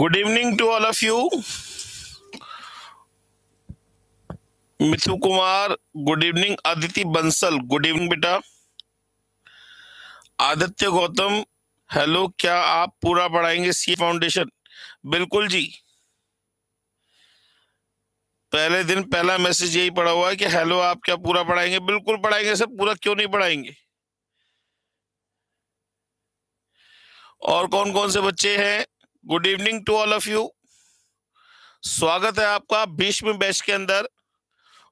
Good evening to all of you Mithu Kumar good evening Aditya Bansal good evening बेटा Aditya Gautam hello क्या आप पूरा पढ़ाएंगे सी फाउंडेशन बिल्कुल जी पहले दिन पहला मैसेज यही पड़ा हुआ है कि हेलो आप क्या पूरा पढ़ाएंगे बिल्कुल पढ़ाएंगे सर पूरा क्यों नहीं पढ़ाएंगे और कौन कौन से बच्चे हैं good evening to all of you स्वागत है आपका भीष्म बैच के अंदर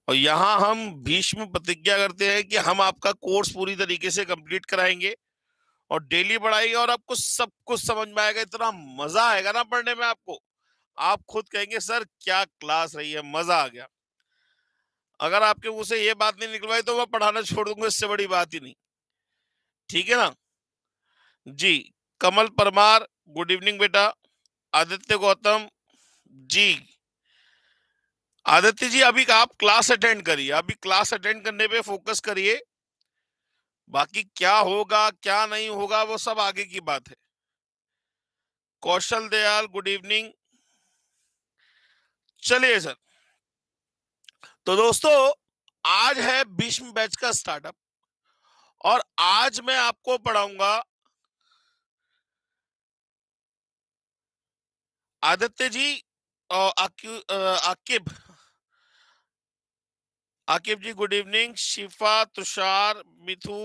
और यहाँ हम भीष्म प्रतिज्ञा करते हैं कि हम आपका कोर्स पूरी तरीके से कंप्लीट कराएंगे और डेली पढ़ाएंगे और आपको सब कुछ समझ में आएगा इतना मजा आएगा ना पढ़ने में आपको आप खुद कहेंगे सर क्या क्लास रही है मजा आ गया अगर आपके मुंह से ये बात नहीं निकलवाई तो मैं पढ़ाना छोड़ दूंगा इससे बड़ी बात ही नहीं ठीक है ना जी कमल परमार गुड इवनिंग बेटा आदित्य गौतम जी आदित्य जी अभी आप क्लास अटेंड करिए अभी क्लास अटेंड करने पे फोकस करिए बाकी क्या होगा क्या नहीं होगा वो सब आगे की बात है कौशल दयाल गुड इवनिंग चलिए सर तो दोस्तों आज है भीष्म बैच का स्टार्टअप और आज मैं आपको पढ़ाऊंगा आदित्य जी और आकिब आकिब जी गुड इवनिंग शिफा तुषार मिथु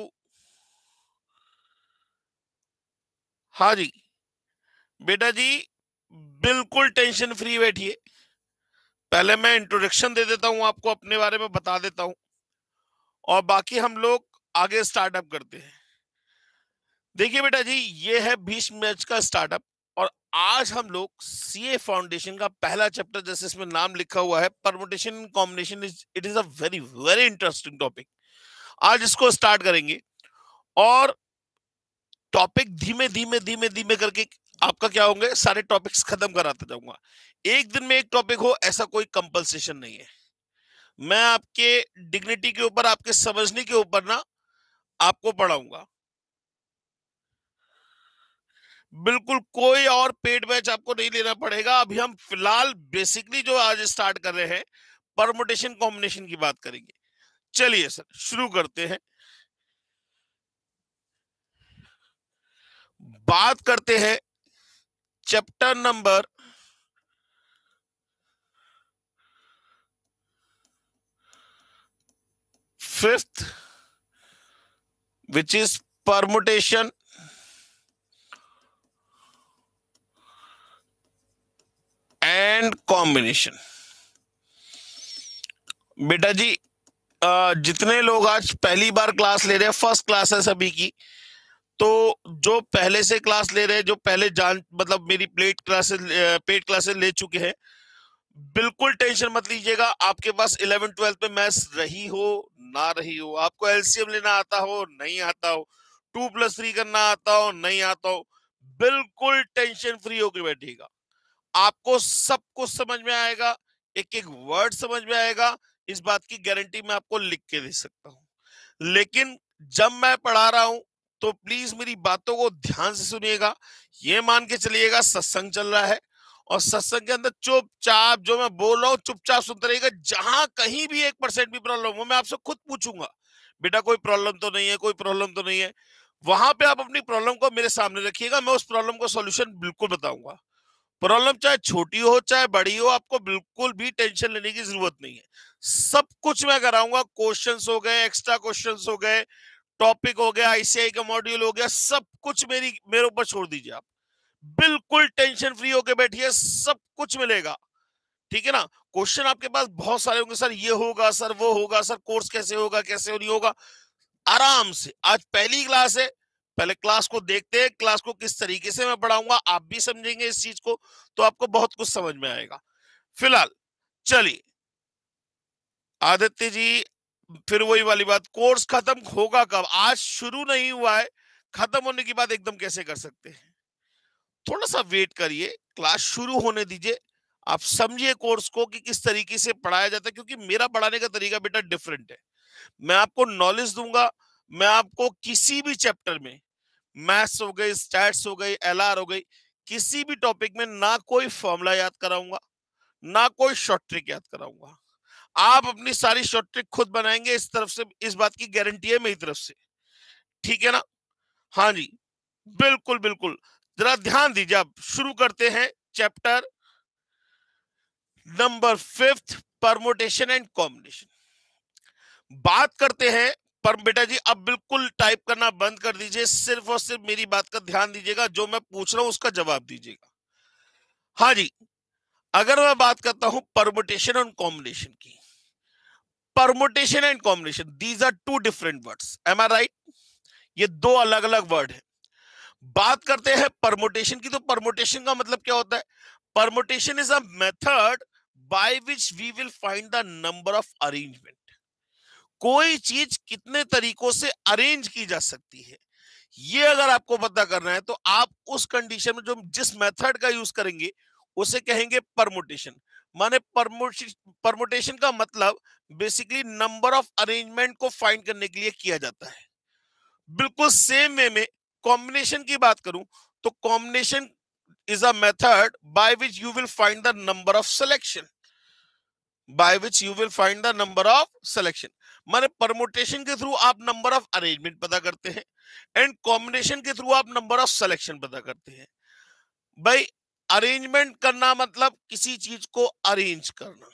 हाँ जी बेटा जी बिल्कुल टेंशन फ्री बैठिए पहले मैं इंट्रोडक्शन दे देता हूं आपको अपने बारे में बता देता हूं और बाकी हम लोग आगे स्टार्टअप करते हैं देखिए बेटा जी ये है बीस मैच का स्टार्टअप आज हम लोग सी ए फाउंडेशन का पहला चैप्टर जैसे इसमें नाम लिखा हुआ है permutation combination is it is a very very interesting topic आज इसको स्टार्ट करेंगे और टॉपिक धीमे धीमे धीमे धीमे करके आपका क्या होंगे सारे टॉपिक्स खत्म कराता जाऊंगा एक दिन में एक टॉपिक हो ऐसा कोई कंपल्सेशन नहीं है मैं आपके डिग्निटी के ऊपर आपके समझने के ऊपर ना आपको पढ़ाऊंगा बिल्कुल कोई और पेड बैच आपको नहीं लेना पड़ेगा अभी हम फिलहाल बेसिकली जो आज स्टार्ट कर रहे हैं परमोटेशन कॉम्बिनेशन की बात करेंगे चलिए सर शुरू करते हैं बात करते हैं chapter number fifth which is permutation and combination बेटा जी जितने लोग आज पहली बार क्लास ले रहे हैं फर्स्ट क्लास है सभी की तो जो पहले से क्लास ले रहे हैं जो पहले जान मतलब मेरी प्लेट क्लासेस पेड क्लासेस ले चुके हैं बिल्कुल टेंशन मत लीजिएगा आपके पास इलेवन ट्वेल्थ में मैथ्स रही हो ना रही हो आपको एलसीएम लेना आता हो नहीं आता हो टू प्लस थ्री करना आता हो नहीं आता हो बिल्कुल टेंशन फ्री होकर बैठिएगा आपको सब कुछ समझ में आएगा एक एक वर्ड समझ में आएगा इस बात की गारंटी मैं आपको लिख के दे सकता हूं लेकिन जब मैं पढ़ा रहा हूं तो प्लीज मेरी बातों को ध्यान से सुनिएगा ये मान के चलिएगा सत्संग चल रहा है और सत्संग के अंदर चुपचाप जो मैं बोल रहा हूँ चुपचाप सुनते रहिएगा जहां कहीं भी एक परसेंट भी प्रॉब्लम हो मैं आपसे खुद पूछूंगा बेटा कोई प्रॉब्लम तो नहीं है कोई प्रॉब्लम तो नहीं है वहां पे आप अपनी प्रॉब्लम को मेरे सामने रखिएगा मैं उस प्रॉब्लम का सोल्यूशन बिल्कुल बताऊंगा प्रॉब्लम चाहे छोटी हो चाहे बड़ी हो आपको बिल्कुल भी टेंशन लेने की जरूरत नहीं है सब कुछ मैं कराऊंगा क्वेश्चंस हो गए एक्स्ट्रा क्वेश्चंस हो गए टॉपिक हो गया आईसीआई का मॉड्यूल हो गया सब कुछ मेरी मेरे ऊपर छोड़ दीजिए आप बिल्कुल टेंशन फ्री होके बैठिए सब कुछ मिलेगा ठीक है ना क्वेश्चन आपके पास बहुत सारे होंगे सर ये होगा सर वो होगा सर कोर्स कैसे होगा कैसे नहीं होगा आराम से आज पहली क्लास है पहले क्लास को देखते हैं क्लास को किस तरीके से मैं पढ़ाऊंगा आप भी समझेंगे इस चीज को तो आपको बहुत कुछ समझ में आएगा फिलहाल चलिए आदित्य जी फिर वही वाली बात कोर्स खत्म होगा कब आज शुरू नहीं हुआ है खत्म होने की बात एकदम कैसे कर सकते हैं थोड़ा सा वेट करिए क्लास शुरू होने दीजिए आप समझिए कोर्स को कि किस तरीके से पढ़ाया जाता है क्योंकि मेरा पढ़ाने का तरीका बेटा डिफरेंट है मैं आपको नॉलेज दूंगा मैं आपको किसी भी चैप्टर में मैथ्स हो गई स्टैट्स हो गई एल हो गई किसी भी टॉपिक में ना कोई फॉर्मूला याद कराऊंगा ना कोई शॉर्ट ट्रिक याद कराऊंगा आप अपनी सारी शॉर्ट ट्रिक खुद बनाएंगे इस तरफ से इस बात की गारंटी है मेरी तरफ से ठीक है ना हाँ जी बिल्कुल बिल्कुल जरा ध्यान दीजिए आप शुरू करते हैं chapter number fifth permutation and combination बात करते हैं पर बेटा जी अब बिल्कुल टाइप करना बंद कर दीजिए सिर्फ और सिर्फ मेरी बात का ध्यान दीजिएगा जो मैं पूछ रहा हूं उसका जवाब दीजिएगा हाँ जी अगर मैं बात करता हूं परमोटेशन एंड कॉम्बिनेशन की permutation and combination these are two different words am are right ये दो अलग अलग वर्ड है बात करते हैं परमोटेशन की तो परमोटेशन का मतलब क्या होता है permutation is a method by which we will find the number of arrangement कोई चीज कितने तरीकों से अरेंज की जा सकती है ये अगर आपको पता करना है तो आप उस कंडीशन में जो जिस मेथड का यूज करेंगे उसे कहेंगे परमोटेशन माने परमोटेशन का मतलब बेसिकली नंबर ऑफ अरेंजमेंट को फाइंड करने के लिए किया जाता है बिल्कुल सेम वे में कॉम्बिनेशन की बात करूं तो combination is a method by which you will find the number of selection by which you will find the number of selection माने परमोटेशन के थ्रू आप नंबर ऑफ अरेंजमेंट पता करते हैं एंड कॉम्बिनेशन के थ्रू आप नंबर ऑफ सिलेक्शन पता करते हैं भाई अरेंजमेंट करना मतलब किसी चीज को अरेंज करना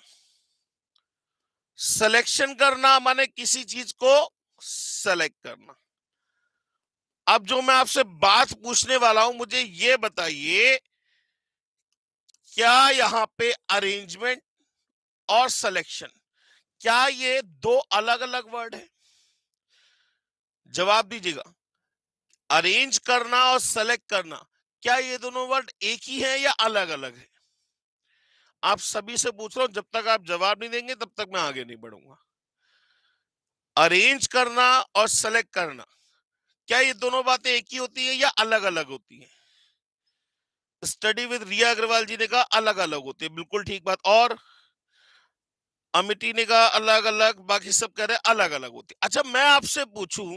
सिलेक्शन करना माने किसी चीज को सेलेक्ट करना अब जो मैं आपसे बात पूछने वाला हूं मुझे ये बताइए क्या यहां पे अरेंजमेंट और सिलेक्शन क्या ये दो अलग अलग वर्ड है जवाब दीजिएगा अरेंज करना और सेलेक्ट करना क्या ये दोनों वर्ड एक ही है या अलग अलग है आप सभी से पूछ रहा हूं जब तक आप जवाब नहीं देंगे तब तक मैं आगे नहीं बढ़ूंगा अरेंज करना और सेलेक्ट करना क्या ये दोनों बातें एक ही होती है या अलग अलग होती है स्टडी विद रिया अग्रवाल जी ने कहा अलग अलग होते है बिल्कुल ठीक बात और अमिटी ने कहा अलग अलग बाकी सब कह रहे अलग अलग होती अच्छा मैं आपसे पूछूं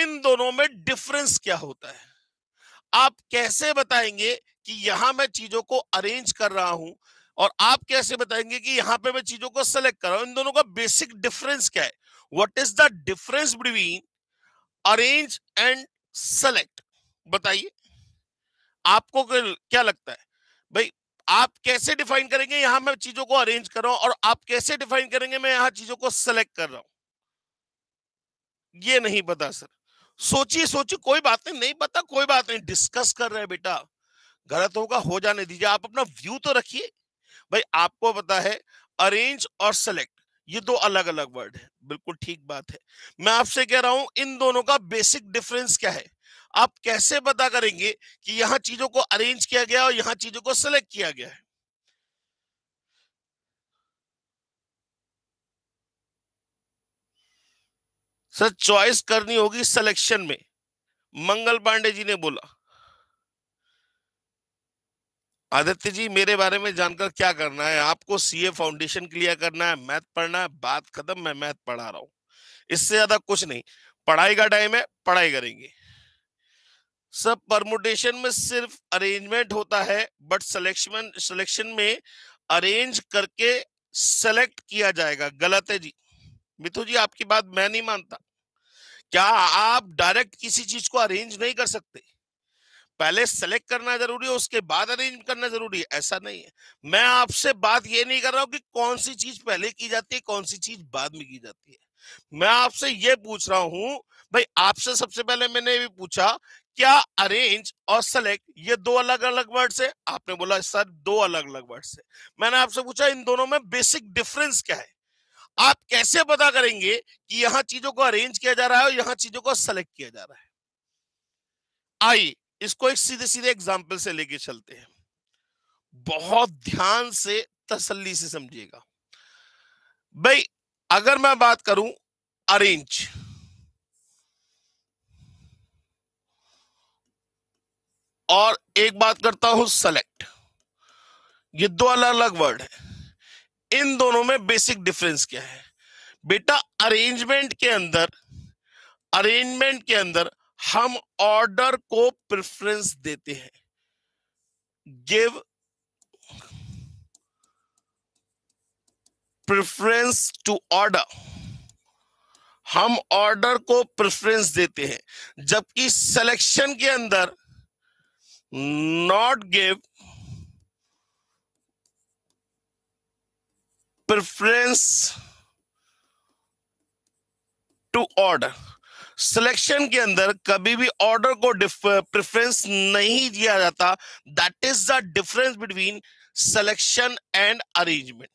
इन दोनों में डिफरेंस क्या होता है आप कैसे बताएंगे कि यहां मैं चीजों को अरेंज कर रहा हूं और आप कैसे बताएंगे कि यहां पे मैं चीजों को सेलेक्ट कर रहा हूं इन दोनों का बेसिक डिफरेंस क्या है what is the difference between arrange and select बताइए आपको क्या लगता है भाई आप कैसे डिफाइन करेंगे यहां मैं चीजों को अरेंज कर रहा हूं और आप कैसे डिफाइन करेंगे मैं यहां चीजों को सेलेक्ट कर रहा हूं ये नहीं पता सर सोचिए सोचिए कोई बात नहीं नहीं पता कोई बात नहीं डिस्कस कर रहे बेटा गलत होगा हो जाने दीजिए आप अपना व्यू तो रखिए भाई आपको पता है अरेंज और सेलेक्ट ये दो अलग अलग वर्ड है बिल्कुल ठीक बात है मैं आपसे कह रहा हूं इन दोनों का बेसिक डिफरेंस क्या है आप कैसे पता करेंगे कि यहां चीजों को अरेंज किया गया और यहां चीजों को सिलेक्ट किया गया है सर चॉइस करनी होगी सिलेक्शन में मंगल पांडे जी ने बोला आदित्य जी मेरे बारे में जानकर क्या करना है आपको सीए फाउंडेशन क्लियर करना है मैथ पढ़ना है बात खत्म मैं मैथ पढ़ा रहा हूं इससे ज्यादा कुछ नहीं पढ़ाई का टाइम है पढ़ाई करेंगे सब परमोटेशन में सिर्फ अरेंजमेंट होता है बट सिलेक्शन सिलेक्शन में अरेंज करके सेलेक्ट किया जाएगा गलत है जी मिथु जी आपकी बात मैं नहीं मानता क्या आप डायरेक्ट किसी चीज को अरेंज नहीं कर सकते पहले सेलेक्ट करना जरूरी है उसके बाद अरेंज करना जरूरी है ऐसा नहीं है मैं आपसे बात ये नहीं कर रहा हूं कि कौन सी चीज पहले की जाती है कौन सी चीज बाद में की जाती है मैं आपसे ये पूछ रहा हूं भाई आपसे सबसे पहले मैंने भी पूछा क्या अरेंज और सेलेक्ट ये दो अलग अलग वर्ड्स है आपने बोला सर दो अलग अलग वर्ड्स है मैंने आपसे पूछा इन दोनों में बेसिक डिफरेंस क्या है आप कैसे पता करेंगे कि यहां चीजों को अरेंज किया जा रहा है और यहां चीजों को सेलेक्ट किया जा रहा है आइए इसको एक सीधे सीधे एग्जाम्पल से लेके चलते हैं बहुत ध्यान से तसल्ली से समझिएगा भाई अगर मैं बात करूं अरेंज और एक बात करता हूं सेलेक्ट ये दो अलग अलग वर्ड है इन दोनों में बेसिक डिफरेंस क्या है बेटा अरेंजमेंट के अंदर अरेंजमेंट के अंदर हम ऑर्डर को प्रेफरेंस देते हैं गिव प्रेफरेंस टू ऑर्डर हम ऑर्डर को प्रेफरेंस देते हैं जबकि सिलेक्शन के अंदर not give preference to order selection के अंदर कभी भी ऑर्डर को प्रेफरेंस नहीं दिया जाता that is the difference between selection and arrangement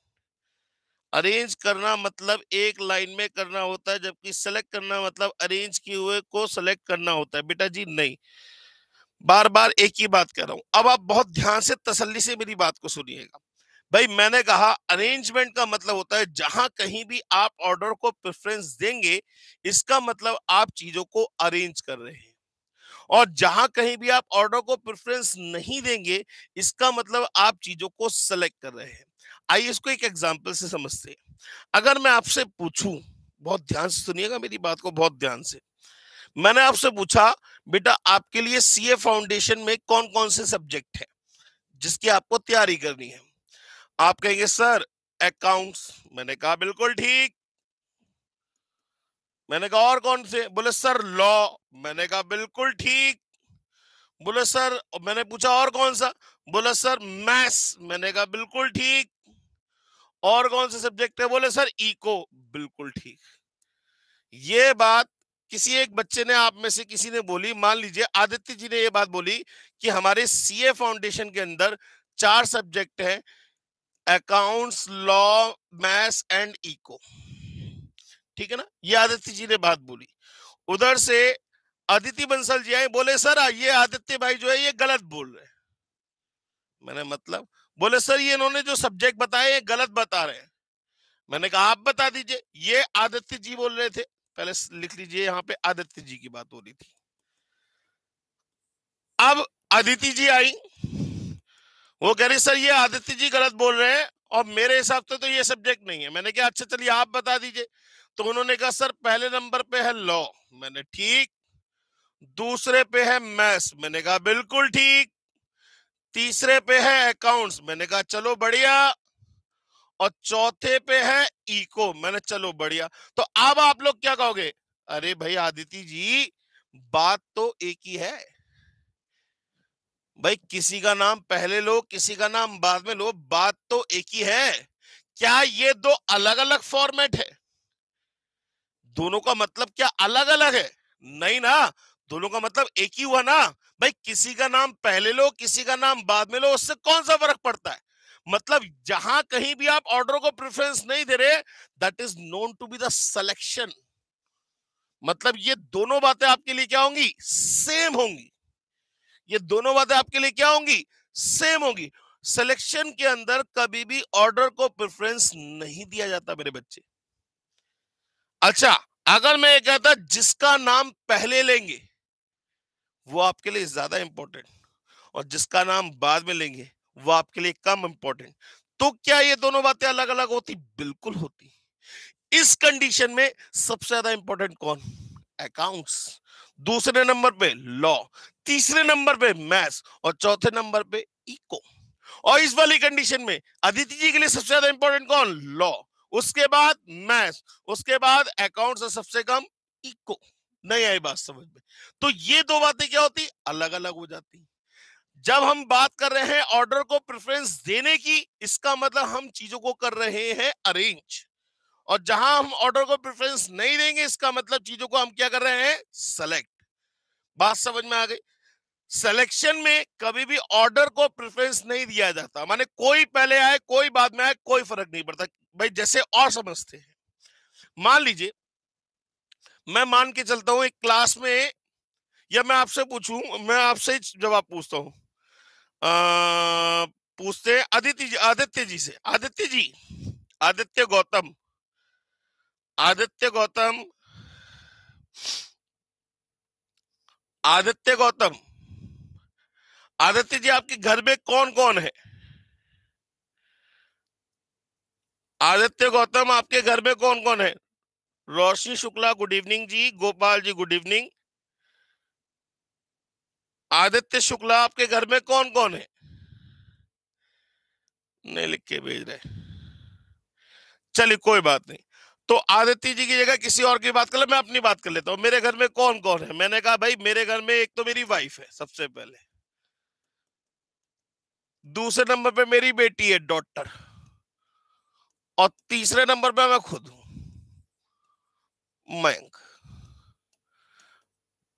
arrange करना मतलब एक लाइन में करना होता है जबकि सेलेक्ट करना मतलब अरेंज किए हुए को सेलेक्ट करना होता है बेटा जी नहीं बार बार एक ही बात कर रहा हूं अब आप बहुत ध्यान से तसल्ली से मेरी बात को सुनिएगा भाई मैंने कहा अरेंजमेंट का मतलब होता है जहां कहीं भी आप ऑर्डर को प्रेफरेंस देंगे इसका मतलब आप चीजों को अरेंज कर रहे हैं और जहां कहीं भी आप ऑर्डर को प्रेफरेंस नहीं देंगे इसका मतलब आप चीजों को सेलेक्ट कर रहे हैं आइए इसको एक एग्जाम्पल से समझते हैं अगर मैं आपसे पूछूं बहुत ध्यान से सुनिएगा मेरी बात को बहुत ध्यान से मैंने आपसे पूछा बेटा आपके लिए सीए फाउंडेशन में कौन कौन से सब्जेक्ट है जिसकी आपको तैयारी करनी है आप कहेंगे सर अकाउंट्स मैंने कहा बिल्कुल ठीक मैंने कहा और कौन से बोले सर लॉ मैंने कहा बिल्कुल ठीक बोले सर मैंने पूछा और कौन सा बोले सर मैथ्स मैंने कहा बिल्कुल ठीक और कौन से सब्जेक्ट है बोले सर इको बिल्कुल ठीक ये बात किसी एक बच्चे ने आप में से किसी ने बोली मान लीजिए आदित्य जी ने ये बात बोली कि हमारे सीए फाउंडेशन के अंदर चार सब्जेक्ट हैं accounts law maths and eco ठीक है ना ये आदित्य जी ने बात बोली उधर से आदित्य बंसल जी आए बोले सर ये आदित्य भाई जो है ये गलत बोल रहे मैंने मतलब बोले सर ये इन्होंने जो सब्जेक्ट बताए ये गलत बता रहे हैं मैंने कहा आप बता दीजिए ये आदित्य जी बोल रहे थे पहले लिख लीजिए यहां पे आदित्य जी की बात हो रही थी अब आदित्य जी आई वो कह रही सर ये आदित्य जी गलत बोल रहे हैं और मेरे हिसाब से तो ये सब्जेक्ट नहीं है मैंने कहा अच्छा चलिए आप बता दीजिए तो उन्होंने कहा सर पहले नंबर पे है लॉ मैंने ठीक दूसरे पे है मैथ्स मैंने कहा बिल्कुल ठीक तीसरे पे है अकाउंट्स मैंने कहा चलो बढ़िया और चौथे पे है इको मैंने चलो बढ़िया तो अब आप लोग क्या कहोगे अरे भाई आदिति जी बात तो एक ही है भाई किसी का नाम पहले लो किसी का नाम बाद में लो बात तो एक ही है क्या ये दो अलग अलग फॉर्मेट है दोनों का मतलब क्या अलग अलग है नहीं ना दोनों का मतलब एक ही हुआ ना भाई किसी का नाम पहले लो किसी का नाम बाद में लो उससे कौन सा फर्क पड़ता है मतलब जहां कहीं भी आप ऑर्डर को प्रेफरेंस नहीं दे रहे that is known to be the selection मतलब ये दोनों बातें आपके लिए क्या होंगी सेम होंगी ये दोनों बातें आपके लिए क्या होंगी सेम होंगी सिलेक्शन के अंदर कभी भी ऑर्डर को प्रेफरेंस नहीं दिया जाता मेरे बच्चे अच्छा अगर मैं ये कहता जिसका नाम पहले लेंगे वो आपके लिए ज्यादा इंपॉर्टेंट और जिसका नाम बाद में लेंगे वो आपके लिए कम इंपॉर्टेंट तो क्या ये दोनों बातें अलग अलग होती बिल्कुल होती इस कंडीशन में सबसे ज्यादा इंपॉर्टेंट कौन अकाउंट्स दूसरे नंबर पे लॉ तीसरे नंबर पे मैथ्स और चौथे नंबर पे इको और इस वाली कंडीशन में अदिति जी के लिए सबसे ज्यादा इंपॉर्टेंट कौन लॉ उसके बाद मैथ्स उसके बाद अकाउंट्स और सबसे कम इको नहीं आई बात समझ में तो ये दो बातें क्या होती अलग अलग हो जाती जब हम बात कर रहे हैं ऑर्डर को प्रेफरेंस देने की इसका मतलब हम चीजों को कर रहे हैं अरेंज और जहां हम ऑर्डर को प्रेफरेंस नहीं देंगे इसका मतलब चीजों को हम क्या कर रहे हैं सेलेक्ट बात समझ में आ गई सिलेक्शन में कभी भी ऑर्डर को प्रेफरेंस नहीं दिया जाता माने कोई पहले आए कोई बाद में आए कोई फर्क नहीं पड़ता भाई जैसे और समझते हैं मान लीजिए मैं मान के चलता हूं एक क्लास में या मैं आपसे पूछूं मैं आपसे जवाब पूछता हूं पूछते हैं आदित्य आदित्य जी से आदित्य जी आदित्य गौतम आदित्य गौतम आदित्य गौतम आदित्य जी आपके घर में कौन कौन है आदित्य गौतम आपके घर में कौन कौन है रोशनी शुक्ला गुड इवनिंग जी गोपाल जी गुड इवनिंग आदित्य शुक्ला आपके घर में कौन कौन है नहीं लिख के भेज रहे चलिए कोई बात नहीं तो आदित्य जी की जगह किसी और की बात कर ले मैं अपनी बात कर लेता हूं मेरे घर में कौन कौन है मैंने कहा भाई मेरे घर में एक तो मेरी वाइफ है सबसे पहले दूसरे नंबर पे मेरी बेटी है डॉक्टर और तीसरे नंबर पे मैं खुद हूं मयंक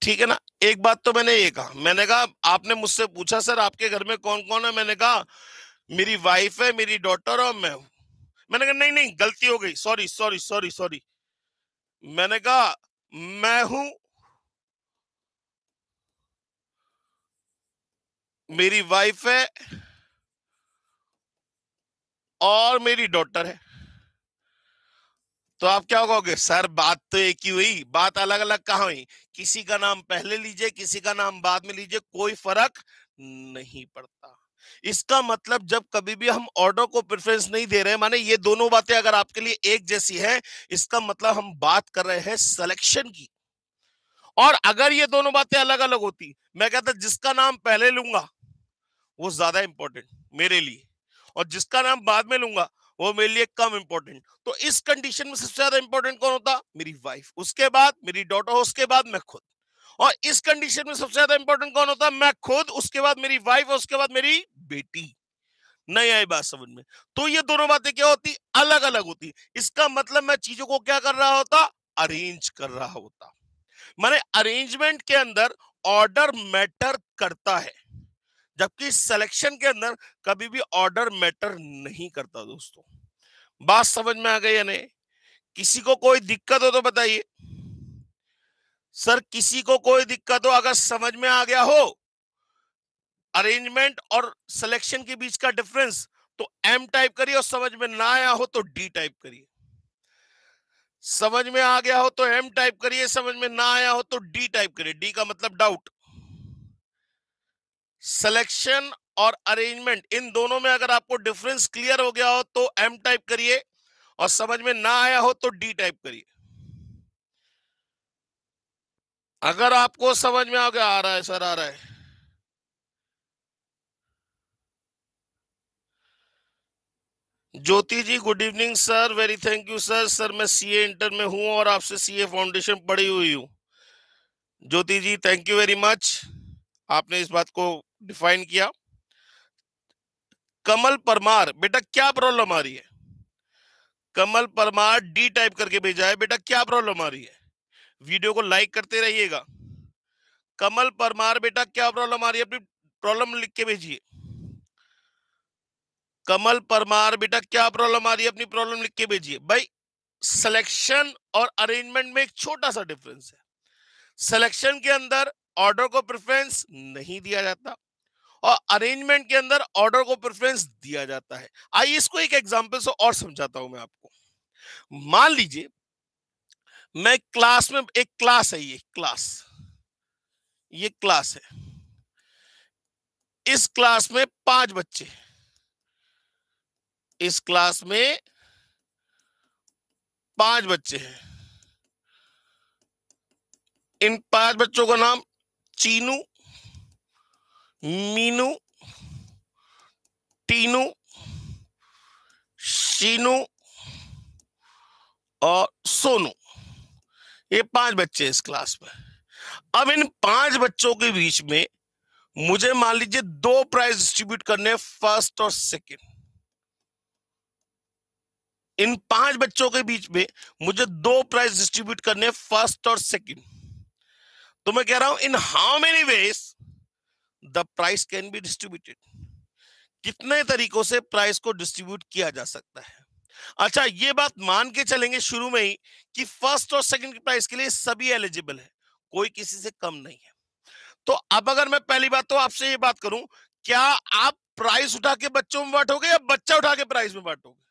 ठीक है ना एक बात तो मैंने ये कहा मैंने कहा आपने मुझसे पूछा सर आपके घर में कौन कौन है मैंने कहा मेरी वाइफ है मेरी डॉटर और मैं हूं मैंने कहा नहीं नहीं गलती हो गई सॉरी सॉरी सॉरी सॉरी मैंने कहा मैं हूं मेरी वाइफ है और मेरी डॉटर है तो आप क्या कहोगे सर बात तो एक ही हुई बात अलग अलग कहा हुई किसी का नाम पहले लीजिए किसी का नाम बाद में लीजिए कोई फर्क नहीं पड़ता इसका मतलब जब कभी भी हम ऑर्डर को प्रेफरेंस नहीं दे रहे हैं माने ये दोनों बातें अगर आपके लिए एक जैसी है इसका मतलब हम बात कर रहे हैं सिलेक्शन की और अगर ये दोनों बातें अलग अलग होती मैं कहता जिसका नाम पहले लूंगा वो ज्यादा इंपॉर्टेंट मेरे लिए और जिसका नाम बाद में लूंगा वो मेरे लिए कम इंपॉर्टेंट तो इस कंडीशन में सबसे ज्यादा इंपॉर्टेंट कौन होता मेरी वाइफ उसके बाद मेरी डॉटर उसके बाद मैं खुद और इस कंडीशन में सबसे ज्यादा इंपॉर्टेंट कौन होता मैं खुद उसके बाद मेरी वाइफ और उसके बाद मेरी बेटी नहीं आई बात समझ में तो ये दोनों बातें क्या होती अलग अलग होती इसका मतलब मैं चीजों को क्या कर रहा होता अरेंज कर रहा होता मैंने अरेंजमेंट के अंदर ऑर्डर मैटर करता है जबकि सिलेक्शन के अंदर कभी भी ऑर्डर मैटर नहीं करता दोस्तों बात समझ में आ गई या नहीं किसी को कोई दिक्कत हो तो बताइए सर किसी को कोई दिक्कत हो अगर समझ में आ गया हो अरेंजमेंट और सिलेक्शन के बीच का डिफरेंस तो एम टाइप करिए और समझ में ना आया हो तो डी टाइप करिए समझ में आ गया हो तो एम टाइप करिए समझ में ना आया हो तो डी टाइप करिए डी का मतलब डाउट सिलेक्शन और अरेंजमेंट इन दोनों में अगर आपको डिफरेंस क्लियर हो गया हो तो एम टाइप करिए और समझ में ना आया हो तो डी टाइप करिए अगर आपको समझ में आ गया आ रहा है सर आ रहा है Jyoti ji good evening sir very thank you sir sir मैं सीए इंटर में हूं और आपसे सीए फाउंडेशन पढ़ी हुई हूं Jyoti ji thank you very much आपने इस बात को डिफाइन किया कमल परमार बेटा क्या प्रॉब्लम आ रही है कमल परमार डी टाइप करके भेजा है बेटा क्या प्रॉब्लम आ रही है वीडियो को लाइक करते रहिएगा कमल परमार बेटा क्या प्रॉब्लम आ रही है अपनी प्रॉब्लम लिख के भेजिए कमल परमार बेटा क्या प्रॉब्लम आ रही है अपनी प्रॉब्लम लिख के भेजिए भाई सिलेक्शन और अरेंजमेंट में एक छोटा सा डिफरेंस है सिलेक्शन के अंदर ऑर्डर को प्रेफरेंस नहीं दिया जाता और अरेंजमेंट के अंदर ऑर्डर को प्रेफरेंस दिया जाता है आइए इसको एक एग्जांपल से और समझाता हूं मैं आपको मान लीजिए मैं क्लास में एक क्लास है ये क्लास ये क्लास है इस क्लास में पांच बच्चे इस क्लास में पांच बच्चे हैं इन पांच बच्चों का नाम चीनू मीनू टीनू शीनू और सोनू ये पांच बच्चे इस क्लास में अब इन पांच बच्चों के बीच में मुझे मान लीजिए दो प्राइज डिस्ट्रीब्यूट करने फर्स्ट और सेकंड इन पांच बच्चों के बीच में मुझे दो प्राइज डिस्ट्रीब्यूट करने फर्स्ट और सेकंड तो मैं कह रहा हूं in how many ways the prizes can be distributed कितने तरीकों से प्राइस को डिस्ट्रीब्यूट किया जा सकता है अच्छा ये बात मान के चलेंगे शुरू में ही कि फर्स्ट और सेकंड की प्राइस के लिए सभी एलिजिबल है कोई किसी से कम नहीं है तो अब अगर मैं पहली बात तो आपसे ये बात करूं क्या आप प्राइस उठा के बच्चों में बांटोगे या बच्चा उठा के प्राइस में बांटोगे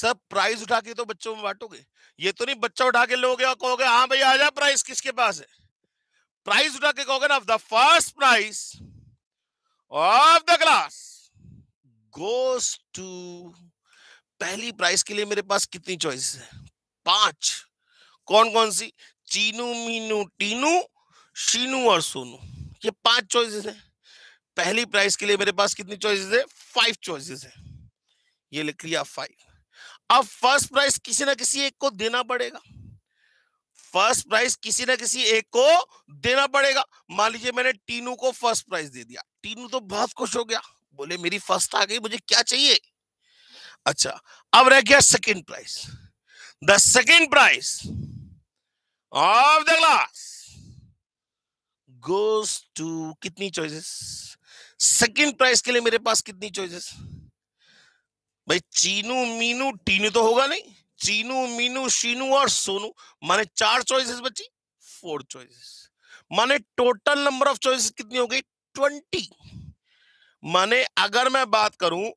सब प्राइस उठा के तो बच्चों में बांटोगे ये तो नहीं बच्चा उठा के लोगे और कहोगे हाँ भाई आ जा प्राइस किसके पास है प्राइस उठा के कहोगे ना the first prize of the class goes to पहली प्राइस के लिए मेरे पास कितनी चॉइस है पांच कौन कौन सी चीनू मीनू टीनू शीनू और सोनू ये पांच चॉइसेस हैं पहली प्राइस के लिए मेरे पास कितनी चॉइसेस है फाइव चॉइसेस है ये लिख लिया फाइव अब फर्स्ट प्राइस किसी ना किसी एक को देना पड़ेगा फर्स्ट प्राइज किसी ना किसी एक को देना पड़ेगा मान लीजिए मैंने टीनू को फर्स्ट प्राइज दे दिया टीनू तो बहुत खुश हो गया बोले मेरी फर्स्ट आ गई मुझे क्या चाहिए अच्छा अब रह गया second prize the second prize of the class goes to कितनी चॉइसेस सेकेंड प्राइज के लिए मेरे पास कितनी चॉइसेस भाई चीनू मीनू टीनू तो होगा नहीं चीनू मीनू शीनू और सोनू माने चार चॉइसेस बची फोर चॉइसेस माने टोटल नंबर ऑफ चॉइसेस कितनी हो गई ट्वेंटी माने अगर मैं बात करूं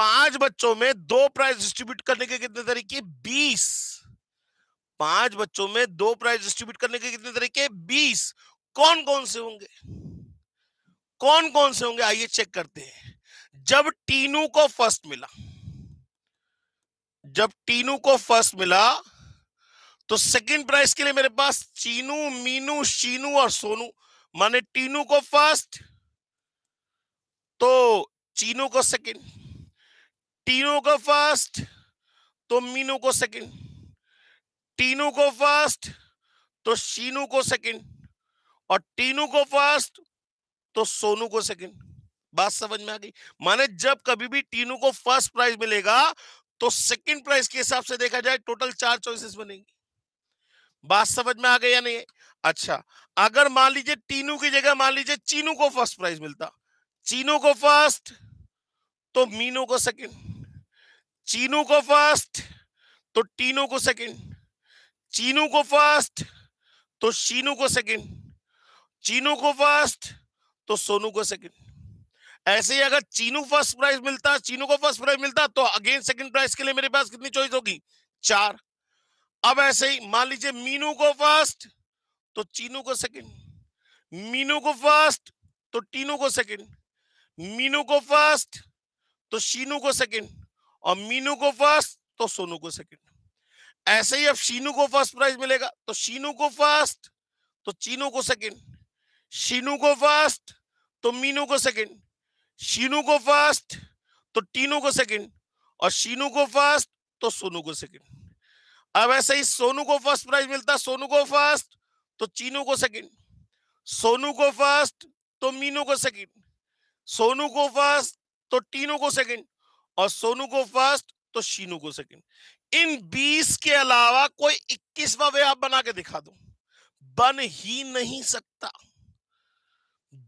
पांच बच्चों में दो प्राइज डिस्ट्रीब्यूट करने के कितने तरीके बीस पांच बच्चों में दो प्राइज डिस्ट्रीब्यूट करने के कितने तरीके बीस कौन कौन से होंगे कौन कौन से होंगे आइए चेक करते हैं जब टीनू को फर्स्ट मिला जब टीनू को फर्स्ट मिला तो सेकंड प्राइस के लिए मेरे पास चीनू मीनू शीनू और सोनू माने टीनू को फर्स्ट तो चीनू को सेकंड टीनू को फर्स्ट तो मीनू को सेकंड टीनू को फर्स्ट तो शीनू को सेकंड और टीनू को फर्स्ट तो सोनू को सेकंड बात समझ में आ गई माने जब कभी भी टीनू को फर्स्ट प्राइज मिलेगा तो सेकंड प्राइस के हिसाब से देखा जाए टोटल चार चॉइसेस बनेंगे बात समझ में आ गई या नहीं अच्छा अगर मान लीजिए टीनू की जगह मान लीजिए चीनू को फर्स्ट प्राइज मिलता चीनू को फर्स्ट तो मीनू को सेकंड चीनू को फर्स्ट तो टीनू को सेकंड चीनू को फर्स्ट तो शीनू को सेकंड चीनू को फर्स्ट तो सोनू को सेकंड ऐसे ही अगर चीनू फर्स्ट प्राइज मिलता चीनू को फर्स्ट प्राइज मिलता तो अगेन सेकंड प्राइज के लिए मेरे पास कितनी चॉइस होगी चार अब ऐसे ही मान लीजिए मीनू को फर्स्ट तो चीनू को सेकंड मीनू को फर्स्ट तो टीनू को सेकंड मीनू को फर्स्ट तो शीनू को सेकंड और मीनू को फर्स्ट तो सोनू को सेकंड ऐसे ही अब शीनू को फर्स्ट प्राइज मिलेगा तो शीनू को फर्स्ट तो चीनू को सेकंड शीनू को फर्स्ट तो मीनू को सेकंड शीनू को फर्स्ट तो टीनू को सेकंड और शीनू को फर्स्ट तो सोनू को सेकंड अब ऐसे ही सोनू को फर्स्ट प्राइज मिलता सोनू को फर्स्ट तो चीनू को सेकंड सोनू को फर्स्ट तो मीनू को सेकंड सोनू को फर्स्ट तो टीनू को सेकंड और सोनू को फर्स्ट तो शीनू को सेकंड इन 20 के अलावा कोई इक्कीसवा वे आप बना के दिखा दो बन ही नहीं सकता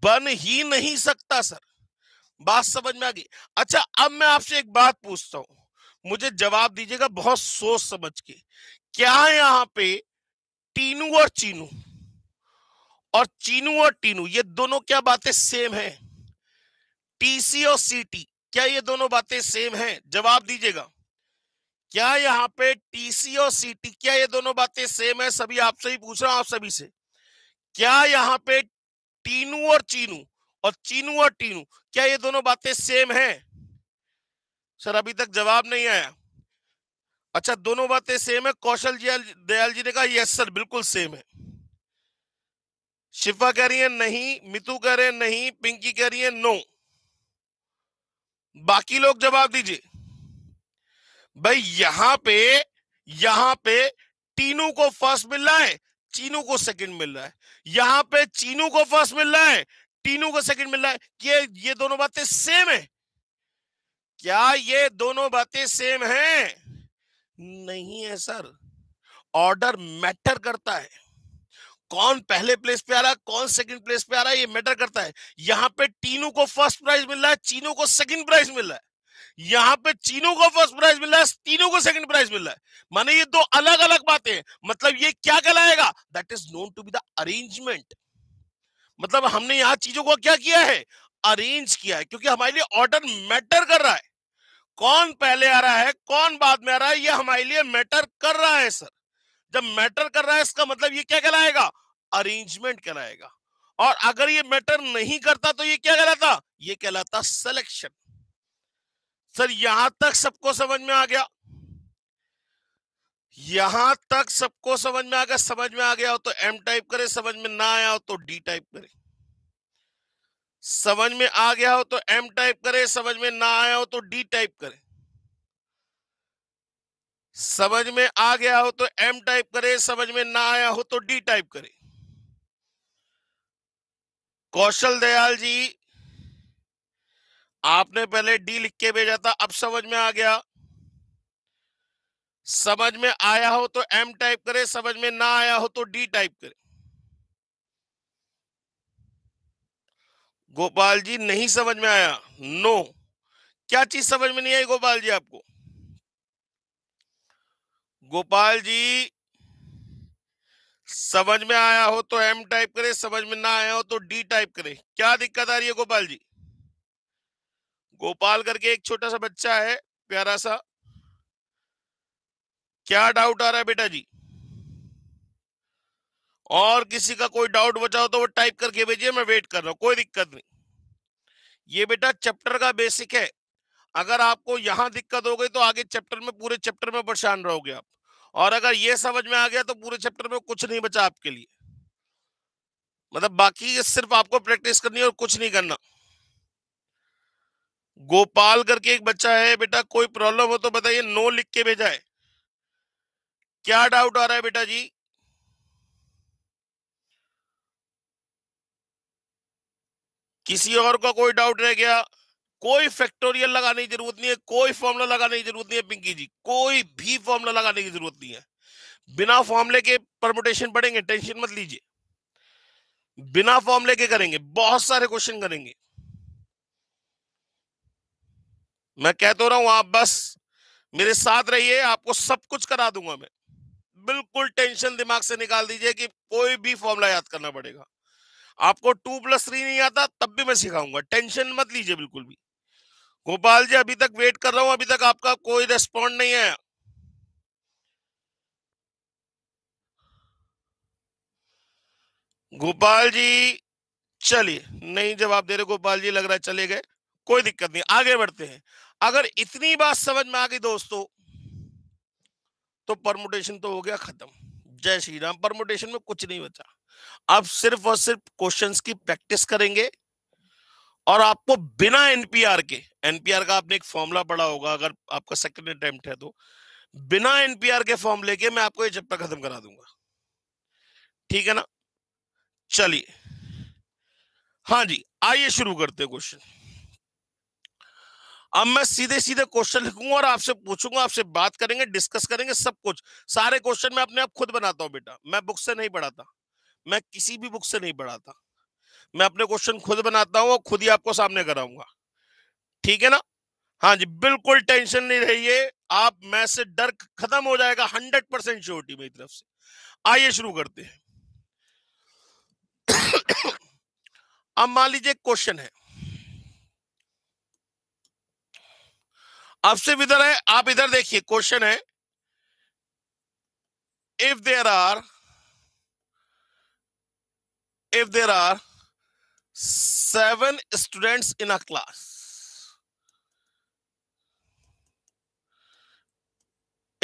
बन ही नहीं सकता सर बात समझ में आ गई अच्छा अब मैं आपसे एक बात पूछता हूं मुझे जवाब दीजिएगा बहुत सोच समझ के क्या यहां पे टीनू और चीनू और चीनू और टीनू ये दोनों क्या बातें सेम है टीसी और सीटी क्या ये दोनों बातें सेम है जवाब दीजिएगा क्या यहाँ पे टीसी और सीटी क्या ये दोनों बातें सेम है सभी आपसे ही पूछ रहा हूं आप सभी से क्या यहाँ पे टीनू और चीनू और चीनू और टीनू क्या ये दोनों बातें सेम हैं सर अभी तक जवाब नहीं आया अच्छा दोनों बातें सेम है कौशल जी दयाल जी ने कहा यस सर बिल्कुल सेम है शिफा कह रही है नहीं मितु कह रहे हैं नहीं पिंकी कह रही है नो बाकी लोग जवाब दीजिए भाई यहां पे यहां पे टीनू को फर्स्ट मिल रहा है चीनू को सेकंड मिल रहा है यहां पे चीनू को फर्स्ट मिल रहा है टीनू को सेकंड मिल रहा है ये ये दोनों बातें सेम है क्या ये दोनों बातें सेम हैं नहीं है सर ऑर्डर मैटर करता है कौन पहले प्लेस पे आ रहा है कौन सेकंड प्लेस पे आ रहा है ये मैटर करता है यहाँ पे टीनू को फर्स्ट प्राइज मिल रहा है चीनू को सेकंड प्राइज मिल रहा है यहां पे चीनू को फर्स्ट प्राइज मिल रहा है तीनों को सेकंड प्राइज मिल रहा है माने ये दो अलग अलग बातें मतलब ये क्या कहलाएगा that is known to be the arrangement मतलब हमने यहां चीजों को क्या किया है अरेंज किया है क्योंकि हमारे लिए ऑर्डर मैटर कर रहा है कौन पहले आ रहा है कौन बाद में आ रहा है ये हमारे लिए मैटर कर रहा है सर जब मैटर कर रहा है इसका मतलब ये क्या कहलाएगा अरेंजमेंट कहलाएगा और अगर ये मैटर नहीं करता तो ये क्या कहलाता ये कहलाता सिलेक्शन सर यहां तक सबको समझ में आ गया यहां तक सबको समझ में आ गया समझ में आ गया हो तो एम टाइप करे समझ में ना आया हो तो डी टाइप करे समझ में आ गया हो तो एम टाइप करे समझ में ना आया हो तो डी टाइप करे समझ में आ गया हो तो एम टाइप करे समझ में ना आया हो तो डी टाइप करे कौशल दयाल जी आपने पहले डी लिख के भेजा था अब समझ में आ गया समझ में आया हो तो एम टाइप करें समझ में ना आया हो तो डी टाइप करें गोपाल जी नहीं समझ में आया नो no. क्या चीज समझ में नहीं आई गोपाल जी आपको गोपाल जी समझ में आया हो तो एम टाइप करें समझ में ना आया हो तो डी टाइप करें क्या दिक्कत आ रही है गोपाल जी गोपाल करके एक छोटा सा बच्चा है प्यारा सा क्या डाउट आ रहा है बेटा जी और किसी का कोई डाउट बचाओ तो वो टाइप करके भेजिए मैं वेट कर रहा हूं कोई दिक्कत नहीं ये बेटा चैप्टर का बेसिक है अगर आपको यहां दिक्कत हो गई तो आगे चैप्टर में पूरे चैप्टर में परेशान रहोगे आप और अगर ये समझ में आ गया तो पूरे चैप्टर में कुछ नहीं बचा आपके लिए मतलब बाकी सिर्फ आपको प्रैक्टिस करनी है और कुछ नहीं करना गोपाल करके एक बच्चा है बेटा कोई प्रॉब्लम हो तो बताइए नो लिख के भेजा है क्या डाउट आ रहा है बेटा जी किसी और का कोई डाउट रह गया कोई फैक्टोरियल लगाने की जरूरत नहीं है कोई फॉर्मूला लगाने की जरूरत नहीं है पिंकी जी कोई भी फॉर्मूला लगाने की जरूरत नहीं है बिना फॉर्मूले के परमोटेशन पढ़ेंगे टेंशन मत लीजिए बिना फॉर्मूले के करेंगे बहुत सारे क्वेश्चन करेंगे मैं कहते रहा हूं आप बस मेरे साथ रहिए आपको सब कुछ करा दूंगा मैं बिल्कुल टेंशन दिमाग से निकाल दीजिए कि कोई भी फॉर्मूला याद करना पड़ेगा आपको टू प्लस थ्री नहीं आता तब भी मैं सिखाऊंगा टेंशन मत लीजिए बिल्कुल भी गोपाल जी अभी तक वेट कर रहा हूं अभी तक आपका कोई रेस्पॉन्ड नहीं आया गोपाल जी चलिए नहीं जवाब दे रहे गोपाल जी लग रहा है चले गए कोई दिक्कत नहीं आगे बढ़ते हैं अगर इतनी बात समझ में आ गई दोस्तों तो परमोटेशन तो हो गया खत्म जय श्री राम परमोटेशन में कुछ नहीं बचा आप सिर्फ और सिर्फ क्वेश्चंस की प्रैक्टिस करेंगे और आपको बिना एनपीआर के एनपीआर का आपने एक फॉर्मूला पढ़ा होगा अगर आपका सेकंड अटेम्प्ट है तो बिना एनपीआर के फॉर्म लेके मैं आपको ये चैप्टर खत्म करा दूंगा ठीक है ना चलिए हाँ जी आइए शुरू करते हैं क्वेश्चन अब मैं सीधे सीधे क्वेश्चन लिखूंगा और आपसे पूछूंगा आपसे बात करेंगे डिस्कस करेंगे सब कुछ सारे क्वेश्चन मैं अपने आप खुद बनाता हूँ बेटा मैं बुक से नहीं पढ़ाता मैं किसी भी बुक से नहीं पढ़ाता मैं अपने क्वेश्चन खुद बनाता हूँ और खुद ही आपको सामने कराऊंगा ठीक है ना हाँ जी बिल्कुल टेंशन नहीं रहिए आप मैं से डर खत्म हो जाएगा हंड्रेड परसेंट श्योरिटी मेरी तरफ से आइए शुरू करते हैं अब मान लीजिए क्वेश्चन है अब सिर्फ इधर है आप इधर देखिए क्वेश्चन है if there are if there are seven students in a class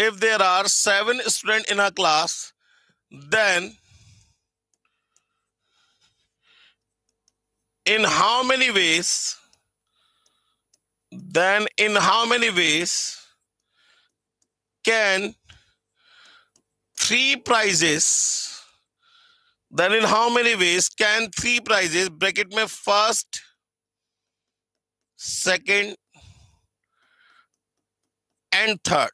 if there are seven student in a class then in how many ways then in how many ways can three prizes then in how many ways can three prizes bracket me first second and third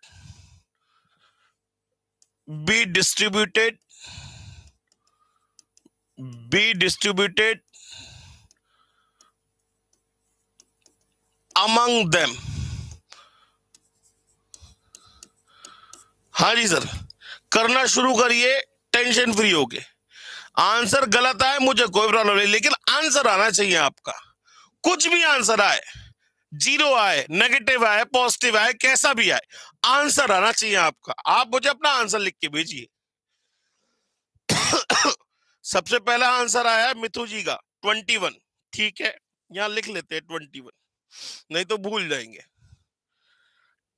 be distributed be distributed among them. हाँ जी sir करना शुरू करिए tension free गए answer गलत आए मुझे कोई problem नहीं लेकिन आंसर आना चाहिए आपका कुछ भी आंसर आए जीरो आए नेगेटिव आए पॉजिटिव आए कैसा भी आए आंसर आना चाहिए आपका आप मुझे अपना आंसर लिख के भेजिए सबसे पहला आंसर आया मिथु जी का ट्वेंटी वन ठीक है यहां लिख लेते हैं ट्वेंटी वन नहीं तो भूल जाएंगे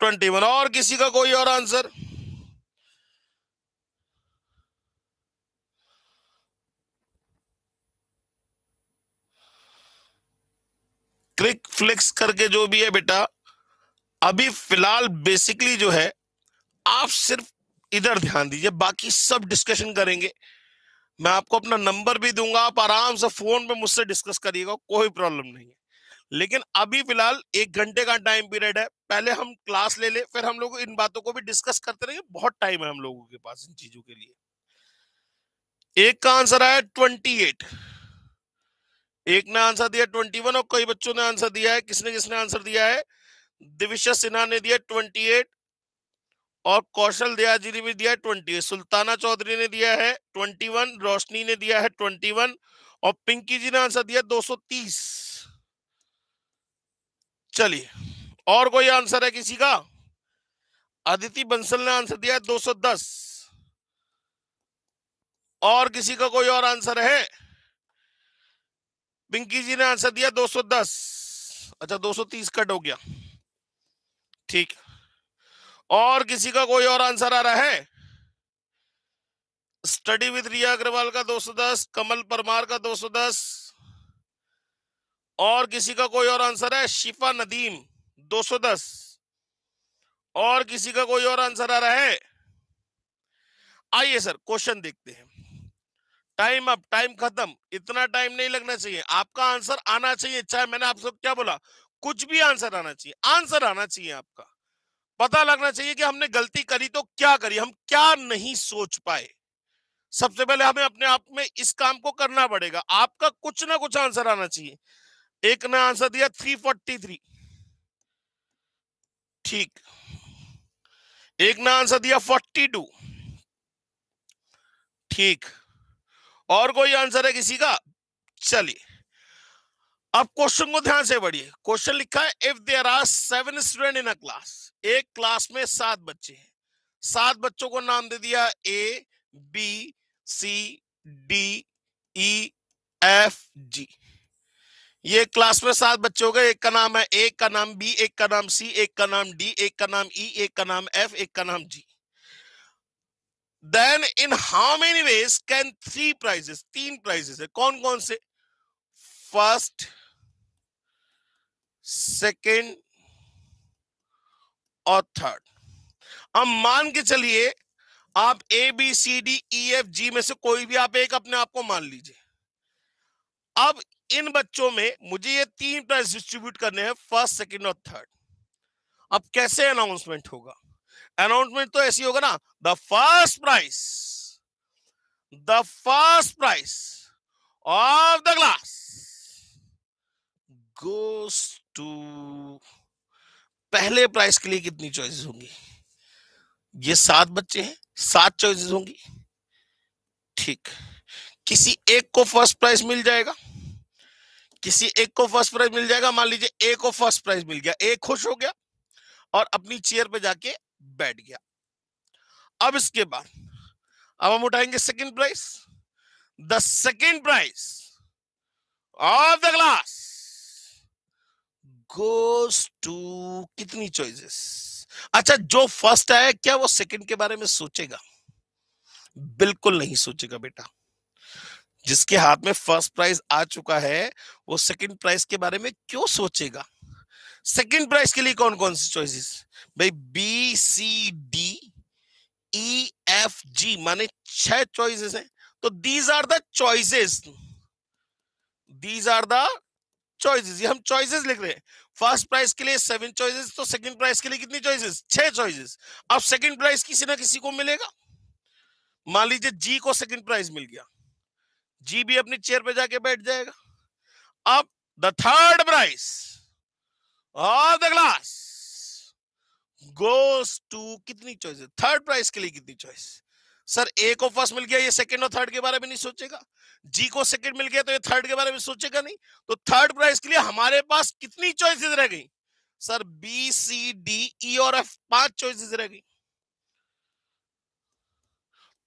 ट्वेंटी वन और किसी का कोई और आंसर क्लिक फ्लिक्स करके जो भी है बेटा अभी फिलहाल बेसिकली जो है आप सिर्फ इधर ध्यान दीजिए बाकी सब डिस्कशन करेंगे मैं आपको अपना नंबर भी दूंगा आप आराम से फोन पे मुझसे डिस्कस करिएगा कोई प्रॉब्लम नहीं है लेकिन अभी फिलहाल एक घंटे का टाइम पीरियड है पहले हम क्लास ले ले फिर हम लोग इन बातों को भी डिस्कस करते रहेंगे बहुत टाइम है हम लोगों के पास इन चीजों के लिए एक का आंसर आया ट्वेंटी एट एक ने आंसर दिया ट्वेंटी वन और कई बच्चों ने आंसर दिया है किसने किसने आंसर दिया है दिविश सिन्हा ने दिया ट्वेंटी एट और कौशल दया जी ने भी दिया है ट्वेंटी सुल्ताना चौधरी ने दिया है ट्वेंटी वन रोशनी ने दिया है ट्वेंटी वन और पिंकी जी ने आंसर दिया दो सौ तीस चलिए और कोई आंसर है किसी का अदिति बंसल ने आंसर दिया है 210 और किसी का कोई और आंसर है पिंकी जी ने आंसर दिया 210 अच्छा 230 कट हो गया ठीक और किसी का कोई और आंसर आ रहा है स्टडी विद रिया अग्रवाल का 210 कमल परमार का 210 और किसी का कोई और आंसर है शिफा नदीम 210 और किसी का कोई और आंसर आ रहा है आइए सर क्वेश्चन देखते हैं टाइम अप टाइम खत्म इतना टाइम नहीं लगना चाहिए आपका आंसर आना चाहिए चाहे मैंने आपसे क्या बोला कुछ भी आंसर आना चाहिए आंसर आना चाहिए आपका पता लगना चाहिए कि हमने गलती करी तो क्या करी हम क्या नहीं सोच पाए सबसे पहले हमें अपने आप में इस काम को करना पड़ेगा आपका कुछ ना कुछ आंसर आना चाहिए एक ने आंसर दिया 343 ठीक एक ने आंसर दिया 42 ठीक और कोई आंसर है किसी का चलिए अब क्वेश्चन को ध्यान से पढ़िए क्वेश्चन लिखा है if there are seven student in a class एक क्लास में सात बच्चे हैं सात बच्चों को नाम दे दिया A B C D E F G ये क्लास में सात बच्चे हो गए एक का नाम है ए का नाम बी एक का नाम सी एक का नाम डी एक का नाम ई एक का नाम एफ e, एक का नाम G then in how many ways can three prizes तीन प्राइजेस है कौन कौन से फर्स्ट सेकेंड और थर्ड अब मान के चलिए आप A B C D E F G में से कोई भी आप एक अपने आप को मान लीजिए अब इन बच्चों में मुझे ये तीन प्राइस डिस्ट्रीब्यूट करने हैं फर्स्ट सेकंड और थर्ड अब कैसे अनाउंसमेंट होगा अनाउंसमेंट तो ऐसी होगा ना the first prize the first prize of the class goes to पहले प्राइस के लिए कितनी चॉइसेस होंगी ये सात बच्चे हैं सात चॉइसेस होंगी ठीक किसी एक को फर्स्ट प्राइस मिल जाएगा किसी एक को फर्स्ट प्राइज मिल जाएगा मान लीजिए एक को फर्स्ट प्राइज मिल गया एक खुश हो गया और अपनी चेयर पे जाके बैठ गया अब इसके बाद अब हम उठाएंगे second prize the second prize of the class goes to कितनी चॉइसेस अच्छा जो फर्स्ट आया क्या वो सेकंड के बारे में सोचेगा बिल्कुल नहीं सोचेगा बेटा जिसके हाथ में फर्स्ट प्राइज आ चुका है वो सेकंड प्राइस के बारे में क्यों सोचेगा सेकंड प्राइस के लिए कौन कौन सी चॉइसेस भाई B C D E F G माने छह चॉइसेस हैं तो these are the choices these are the choices ये हम चॉइसेस लिख रहे हैं फर्स्ट प्राइस के लिए सेवन चॉइसेस तो सेकंड प्राइस के लिए कितनी चॉइसेस छह चॉइसेस अब सेकंड प्राइस किसी ना किसी को मिलेगा मान लीजिए जी को सेकंड प्राइस मिल गया जी भी अपनी चेयर पे जाके बैठ जाएगा अब द थर्ड प्राइस और द ग्लास गोस टू कितनी चॉइस है थर्ड प्राइस के लिए कितनी चॉइस सर ए को फर्स्ट मिल गया ये सेकंड और थर्ड के बारे में नहीं सोचेगा जी को सेकंड मिल गया तो ये थर्ड के बारे में सोचेगा नहीं तो थर्ड प्राइस के लिए हमारे पास कितनी चॉइसेस रह गई sir B C D E और एफ पांच चॉइसेस रह गई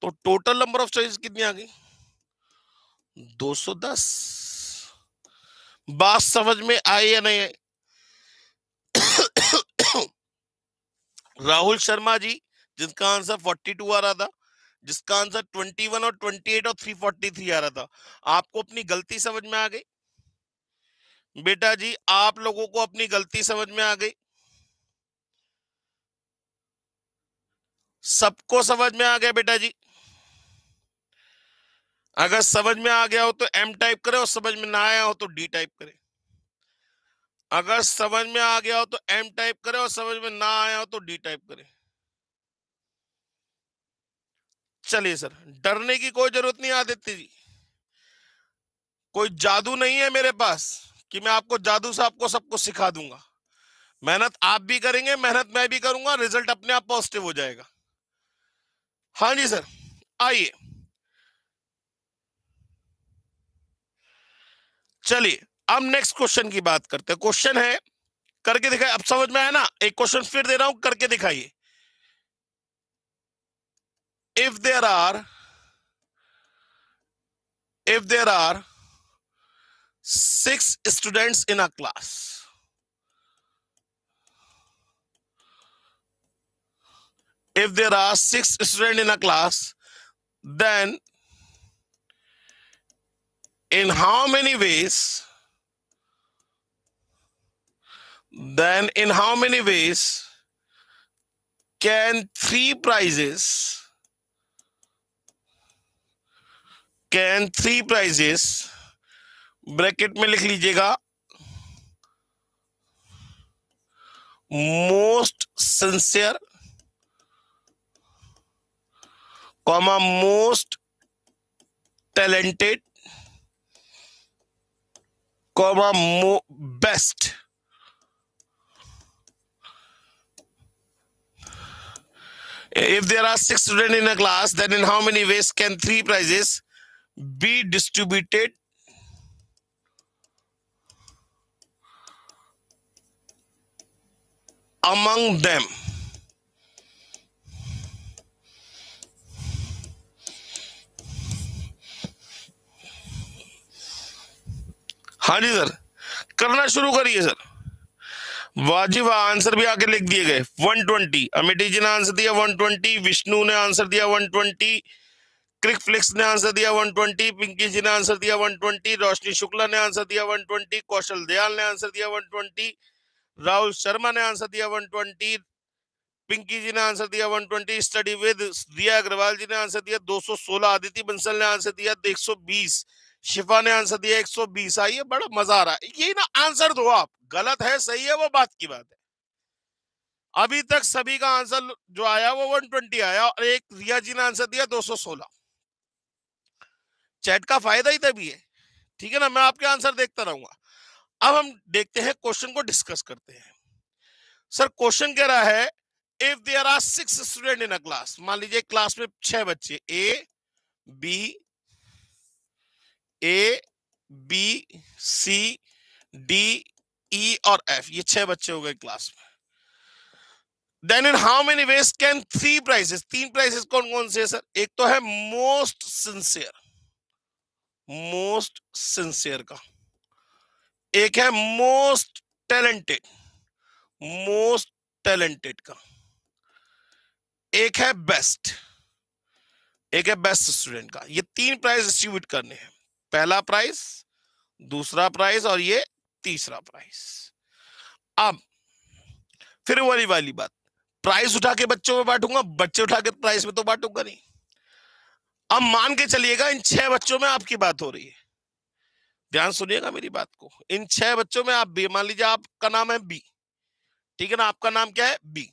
तो टोटल नंबर ऑफ चॉइसेस कितनी आ गई 210 बात समझ में आई या नहीं आई राहुल शर्मा जी जिसका आंसर 42 आ रहा था जिसका आंसर 21 और 28 और 343 आ रहा था आपको अपनी गलती समझ में आ गई बेटा जी आप लोगों को अपनी गलती समझ में आ गई सबको समझ में आ गया बेटा जी अगर समझ में आ गया हो तो एम टाइप करें और समझ में ना आया हो तो डी टाइप करें अगर समझ में आ गया हो तो एम टाइप करें और समझ में ना आया हो तो डी टाइप करें चलिए सर डरने की कोई जरूरत नहीं आदित्य जी कोई जादू नहीं है मेरे पास कि मैं आपको जादू से आपको सब कुछ सिखा दूंगा मेहनत आप भी करेंगे मेहनत मैं भी करूंगा रिजल्ट अपने आप पॉजिटिव हो जाएगा हाँ जी सर आइए चलिए अब नेक्स्ट क्वेश्चन की बात करते हैं क्वेश्चन है करके दिखाए अब समझ में आए ना एक क्वेश्चन फिर दे रहा हूं करके दिखाइए if there are if there are six students in a class if there are six student in a class then in how many ways then in how many ways can three prizes can three prizes bracket में लिख लीजिएगा most sincere comma most talented comma mo best if there are six students in a class then in how many ways can three prizes be distributed among them हाँ जी sir करना शुरू करिए sir वाजिब answer भी आके लिख दिए गए 120 अमिटी जी ने आंसर दिया 120 विष्णु ने आंसर दिया 120 क्रिक फ्लिक्स ने आंसर दिया 120 पिंकी जी ने आंसर दिया 120 रोशनी शुक्ला ने आंसर दिया 120 कौशल दयाल ने आंसर दिया 120 राहुल शर्मा ने आंसर दिया 120 पिंकी जी ने आंसर दिया 120 स्टडी विद रिया अग्रवाल जी ने आंसर दिया 216 आदित्य बंसल ने आंसर दिया 120 शिफा ने आंसर दिया 120 आई है बड़ा मजा आ रहा है यही ना आंसर दो आप गलत है सही है वो बात की बात है अभी तक सभी का आंसर जो आया वो 120 आया और एक रिया जी ने आंसर दिया 216 चैट का फायदा ही तभी है ठीक है ना मैं आपके आंसर देखता रहूंगा अब हम देखते हैं क्वेश्चन को डिस्कस करते हैं सर क्वेश्चन कह रहा है if there are six student in a class मान लीजिए क्लास में छह बच्चे A B A B C D E और एफ ये छह बच्चे हो गए क्लास में then in how many ways can three prizes तीन प्राइजेस कौन कौन से है सर एक तो है मोस्ट सिंसियर मोस्ट सिंसियर का एक है मोस्ट टैलेंटेड मोस्ट टैलेंटेड का एक है बेस्ट एक है बेस्ट स्टूडेंट का ये तीन प्राइज डिस्ट्रीब्यूट करने हैं पहला प्राइस दूसरा प्राइस और ये तीसरा प्राइस अब फिर वाली वाली बात प्राइस उठा के बच्चों में बांटूंगा बच्चे उठा के प्राइस में तो बांटूंगा नहीं अब मान के चलिएगा इन छह बच्चों में आपकी बात हो रही है ध्यान सुनिएगा मेरी बात को इन छह बच्चों में आप बी मान लीजिए आपका नाम है बी ठीक है ना आपका नाम क्या है बी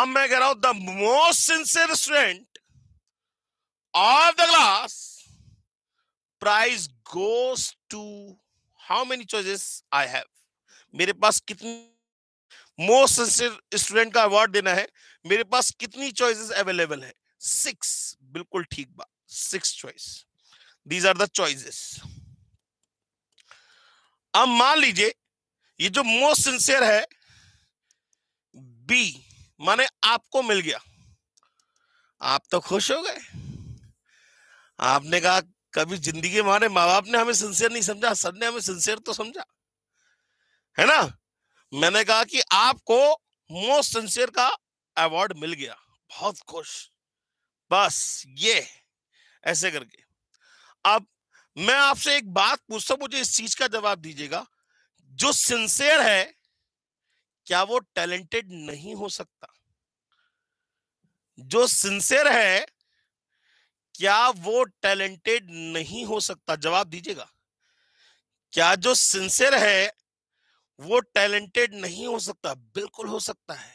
अब मैं कह रहा हूं the most sincere student of the class prize goes to how many choices I have मेरे पास कितनी मोस्ट सिंसियर स्टूडेंट का अवार्ड देना है मेरे पास कितनी चॉइसेस अवेलेबल है सिक्स बिल्कुल ठीक बात six choice these are the choices अब मान लीजिए ये जो मोस्ट सिंसियर है बी माने आपको मिल गया आप तो खुश हो गए आपने कहा कभी जिंदगी में हमारे माँ बाप ने हमें सिंसियर नहीं समझा सर ने हमें सिंसियर तो समझा है ना मैंने कहा कि आपको मोस्ट सिंसियर का अवार्ड मिल गया बहुत खुश बस ये ऐसे करके अब मैं आपसे एक बात पूछता हूं मुझे इस चीज का जवाब दीजिएगा जो सिंसियर है क्या वो टैलेंटेड नहीं हो सकता जो सिंसियर है क्या वो टैलेंटेड नहीं हो सकता जवाब दीजिएगा क्या जो सिंसियर है वो टैलेंटेड नहीं हो सकता बिल्कुल हो सकता है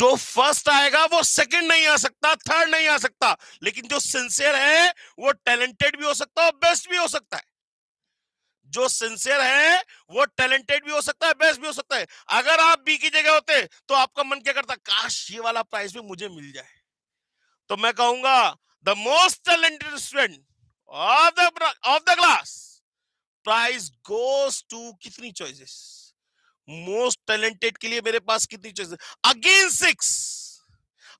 जो फर्स्ट आएगा वो सेकंड नहीं आ सकता थर्ड नहीं आ सकता लेकिन जो सिंसियर है वो टैलेंटेड भी हो सकता है और बेस्ट भी हो सकता है जो सिंसियर है वो टैलेंटेड भी हो सकता है बेस्ट भी हो सकता है अगर आप बी की जगह होते तो आपका मन क्या करता काश ये वाला प्राइस भी मुझे मिल जाए तो मैं कहूंगा the most talented student of the of the class prize goes to कितनी choices most talented के लिए मेरे पास कितनी choices again six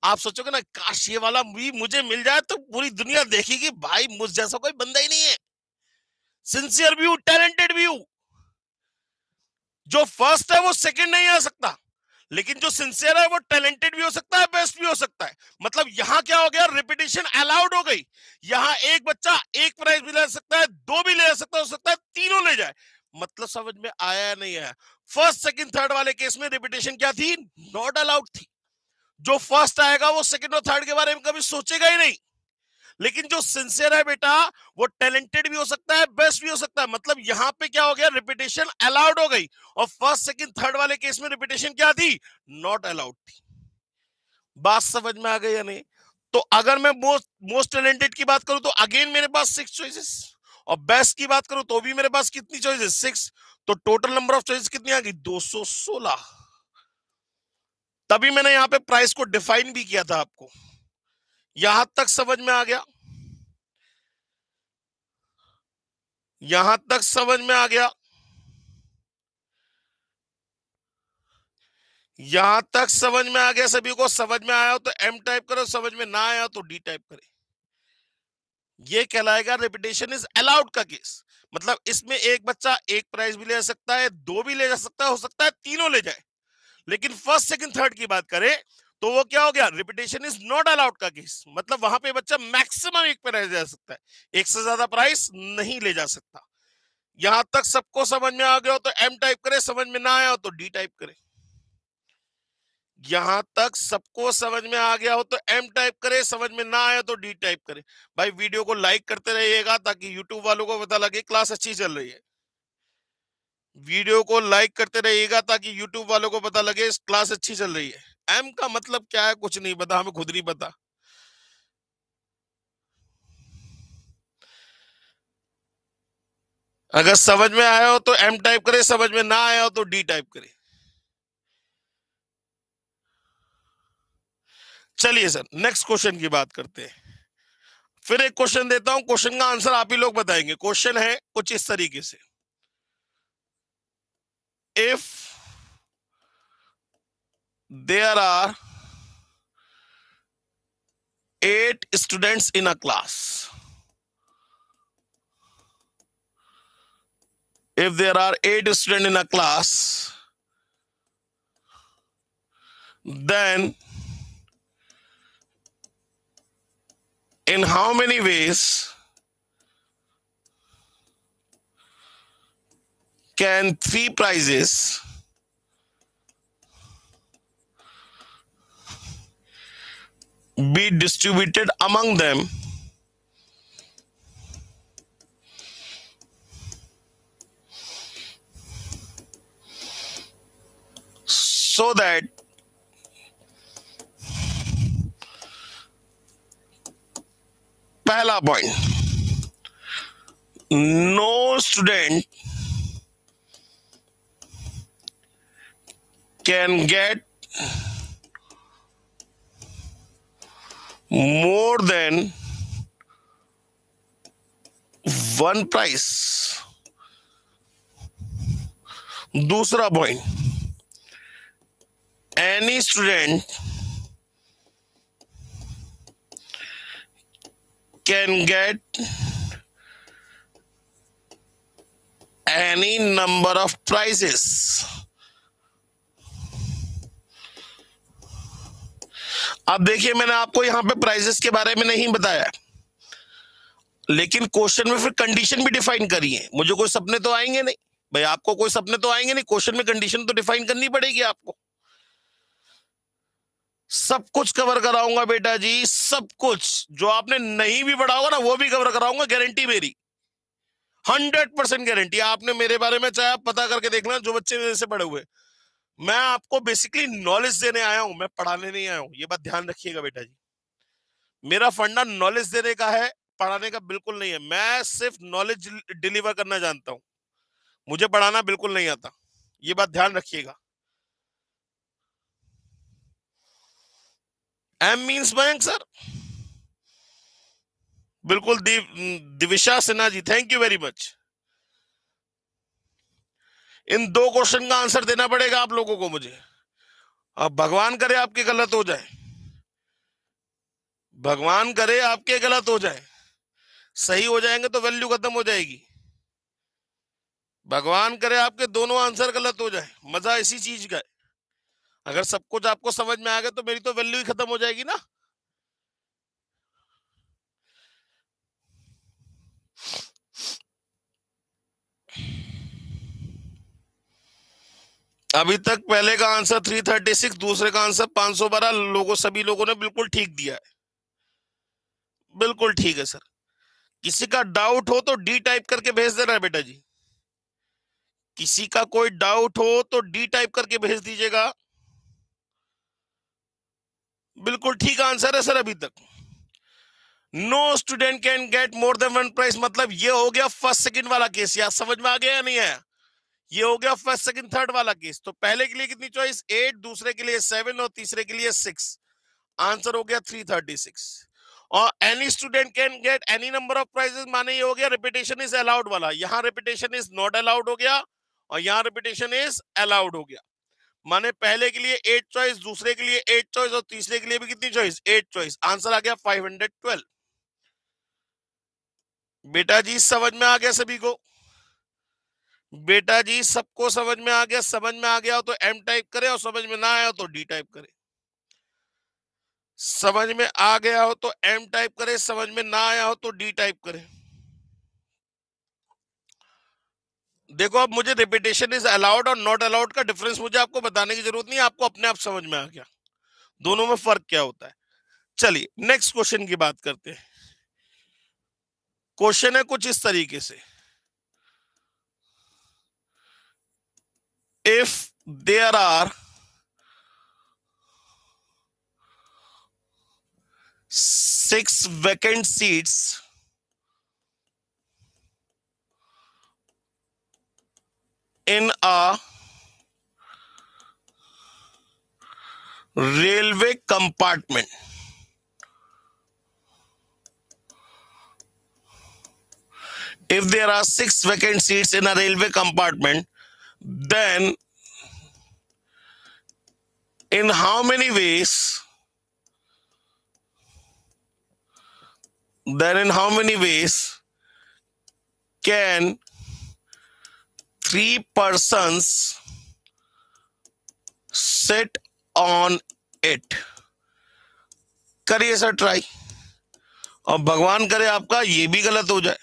आप सोचोगे ना काश ये वाला भी मुझे मिल जाए तो पूरी दुनिया देखेगी भाई मुझ जैसा कोई बंदा ही नहीं है सिंसियर भी हूं टैलेंटेड भी हूं जो फर्स्ट है वो सेकंड नहीं आ सकता लेकिन जो सिंसियर है वो टैलेंटेड भी हो सकता है बेस्ट भी हो सकता है मतलब यहाँ क्या हो गया रिपीटेशन अलाउड हो गई यहाँ एक बच्चा एक प्राइज भी ले सकता है दो भी ले सकता हो सकता है तीनों ले जाए मतलब समझ में आया या नहीं आया फर्स्ट सेकंड थर्ड वाले केस में रिपीटेशन क्या थी नॉट अलाउड थी जो फर्स्ट आएगा वो सेकंड और थर्ड के बारे में कभी सोचेगा ही नहीं लेकिन जो सिंसियर है बेटा वो टैलेंटेड भी हो सकता है बेस्ट भी हो सकता है मतलब यहाँ पे क्या हो गया रिपीटेशन अलाउड हो गई और फर्स्ट सेकंड थर्ड वाले केस में रिपीटेशन क्या थी नॉट अलाउड थी बात समझ में आ गई या नहीं तो अगर मैं मोस्ट मोस्ट टैलेंटेड की बात करूं तो अगेन मेरे पास सिक्स चॉइसिस और बेस्ट की बात करूं तो भी मेरे पास कितनी चॉइसेस सिक्स तो टोटल नंबर ऑफ चॉइस कितनी आ गई सोलह तभी मैंने यहां पे प्राइस को डिफाइन भी किया था आपको यहां तक समझ में आ गया यहां तक समझ में आ गया यहां तक समझ में आ गया सभी को समझ में आया हो तो एम टाइप करो समझ में ना आया तो डी टाइप करें ये कहलाएगा रेपिटेशन इज अलाउड का केस मतलब इसमें एक बच्चा एक प्राइज भी ले जा सकता है दो भी ले जा सकता है हो सकता है तीनों ले जाए लेकिन फर्स्ट सेकंड थर्ड की बात करें तो वो क्या हो गया रिपीटेशन इज नॉट अलाउड का केस मतलब वहां पे बच्चा मैक्सिमम एक पे रह जा सकता है एक से ज्यादा प्राइस नहीं ले जा सकता यहां तक सबको समझ में आ गया हो तो एम टाइप करे समझ में ना आया हो तो डी टाइप करे यहां तक सबको समझ में आ गया हो तो एम टाइप करे समझ में ना आया तो डी टाइप करे भाई वीडियो को लाइक करते रहिएगा ताकि यूट्यूब वालों को पता लगे क्लास अच्छी चल रही है वीडियो को लाइक करते रहिएगा ताकि यूट्यूब वालों को पता लगे क्लास अच्छी चल रही है एम का मतलब क्या है कुछ नहीं पता हमें खुद नहीं पता अगर समझ में आया हो तो एम टाइप करें समझ में ना आया हो तो डी टाइप करें चलिए सर नेक्स्ट क्वेश्चन की बात करते हैं फिर एक क्वेश्चन देता हूं क्वेश्चन का आंसर आप ही लोग बताएंगे क्वेश्चन है कुछ इस तरीके से if there are eight students in a class. If there are eight students in a class, then in how many ways can three prizes be distributed among them. So that पहला point: No student can get. more than one price दूसरा point any student can get any number of prices अब देखिए मैंने आपको यहां पे prices के बारे में नहीं बताया लेकिन क्वेश्चन में फिर कंडीशन भी डिफाइन करिए मुझे कोई सपने तो आएंगे नहीं भाई आपको कोई सपने तो आएंगे नहीं क्वेश्चन में कंडीशन तो डिफाइन करनी पड़ेगी आपको सब कुछ कवर कराऊंगा बेटा जी सब कुछ जो आपने नहीं भी पढ़ा होगा ना वो भी कवर कराऊंगा गारंटी मेरी हंड्रेड परसेंट गारंटी आपने मेरे बारे में चाहे आप पता करके देखना जो बच्चे मेरे से पढ़े हुए मैं आपको बेसिकली नॉलेज देने आया हूं मैं पढ़ाने नहीं आया हूं ये बात ध्यान रखिएगा बेटा जी मेरा फंडा नॉलेज देने का है पढ़ाने का बिल्कुल नहीं है मैं सिर्फ नॉलेज डिलीवर करना जानता हूं मुझे पढ़ाना बिल्कुल नहीं आता ये बात ध्यान रखिएगा एम मीन्स बैंक सर बिल्कुल Divisha Sinha ji thank you very much इन दो क्वेश्चन का आंसर देना पड़ेगा आप लोगों को मुझे अब भगवान करे आपके गलत हो जाए भगवान करे आपके गलत हो जाए सही हो जाएंगे तो वैल्यू खत्म हो जाएगी भगवान करे आपके दोनों आंसर गलत हो जाए मजा इसी चीज का है अगर सब कुछ आपको समझ में आ गया तो मेरी तो वैल्यू ही खत्म हो जाएगी ना अभी तक पहले का आंसर थ्री थर्टी सिक्स दूसरे का आंसर पांच सौ बारह लोगों सभी लोगों ने बिल्कुल ठीक दिया है बिल्कुल ठीक है सर किसी का डाउट हो तो डी टाइप करके भेज देना है बेटा जी किसी का कोई डाउट हो तो डी टाइप करके भेज दीजिएगा बिल्कुल ठीक आंसर है सर अभी तक no student can get more than one prize मतलब ये हो गया फर्स्ट सेकंड वाला केस यार समझ में आ गया या नहीं आया ये हो गया फर्स्ट सेकंड थर्ड वाला केस तो पहले के लिए कितनी चॉइस एट दूसरे के लिए सेवन और तीसरे के लिए सिक्स आंसर हो गया थ्री थर्टी सिक्स और any student can get any number of prizes माने ये हो गया रिपीटेशन इज अलाउड वाला यहाँ रिपीटेशन इज नॉट अलाउड हो गया और यहाँ रिपीटेशन इज अलाउड हो गया माने पहले के लिए एट चॉइस दूसरे के लिए एट चॉइस और तीसरे के लिए भी कितनी चॉइस एट चॉइस आंसर आ गया फाइव बेटा जी समझ में आ गया सभी को बेटा जी सबको समझ में आ गया समझ में आ गया हो तो एम टाइप करें और समझ में ना आया हो तो डी टाइप करें समझ में आ गया हो तो एम टाइप करें समझ में ना आया हो तो डी टाइप करें देखो अब मुझे रिपीटेशन इज अलाउड और नॉट अलाउड का डिफरेंस मुझे आपको बताने की जरूरत नहीं आपको अपने आप समझ में आ गया दोनों में फर्क क्या होता है चलिए नेक्स्ट क्वेश्चन की बात करते हैं क्वेश्चन है कुछ इस तरीके से if there are six vacant seats in a railway compartment if there are six vacant seats in a railway compartment then in how many ways then in how many ways can three persons sit on it करिए sir try और भगवान करे आपका ये भी गलत हो जाए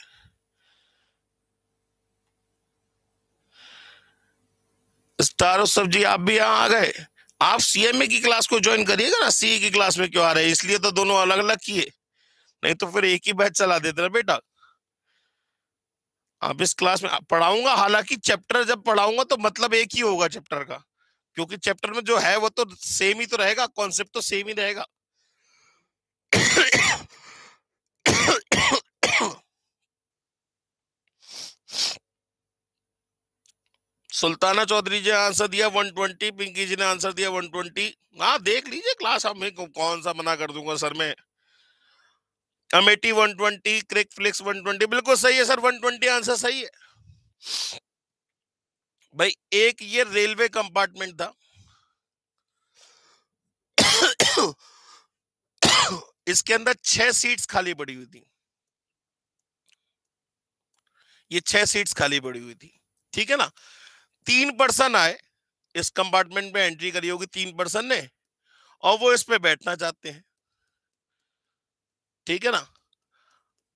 तारो सब जी आप भी यहाँ आ गए आप सीएमए की क्लास को ज्वाइन करिएगा ना सीए की क्लास में क्यों आ रहे हैं इसलिए तो दोनों अलग अलग किए नहीं तो फिर एक ही बैच चला देते ना बेटा आप इस क्लास में पढ़ाऊंगा हालांकि चैप्टर जब पढ़ाऊंगा तो मतलब एक ही होगा चैप्टर का क्योंकि चैप्टर में जो है वो तो सेम ही तो रहेगा कॉन्सेप्ट तो सेम ही रहेगा सुल्ताना चौधरी जी ने आंसर दिया 120 पिंकी जी ने आंसर दिया 120 हाँ देख लीजिए क्लास हमें कौन सा मना कर दूंगा सर मैं अमेटी 120 क्रिक फ्लिक्स वन बिल्कुल सही है सर 120 आंसर सही है भाई एक ये रेलवे कंपार्टमेंट था इसके अंदर छह सीट्स खाली पड़ी हुई थी ये छह सीट्स खाली पड़ी हुई थी ठीक है ना तीन पर्सन आए इस कंपार्टमेंट में एंट्री करी होगी तीन पर्सन ने और वो इस पे बैठना चाहते हैं ठीक है ना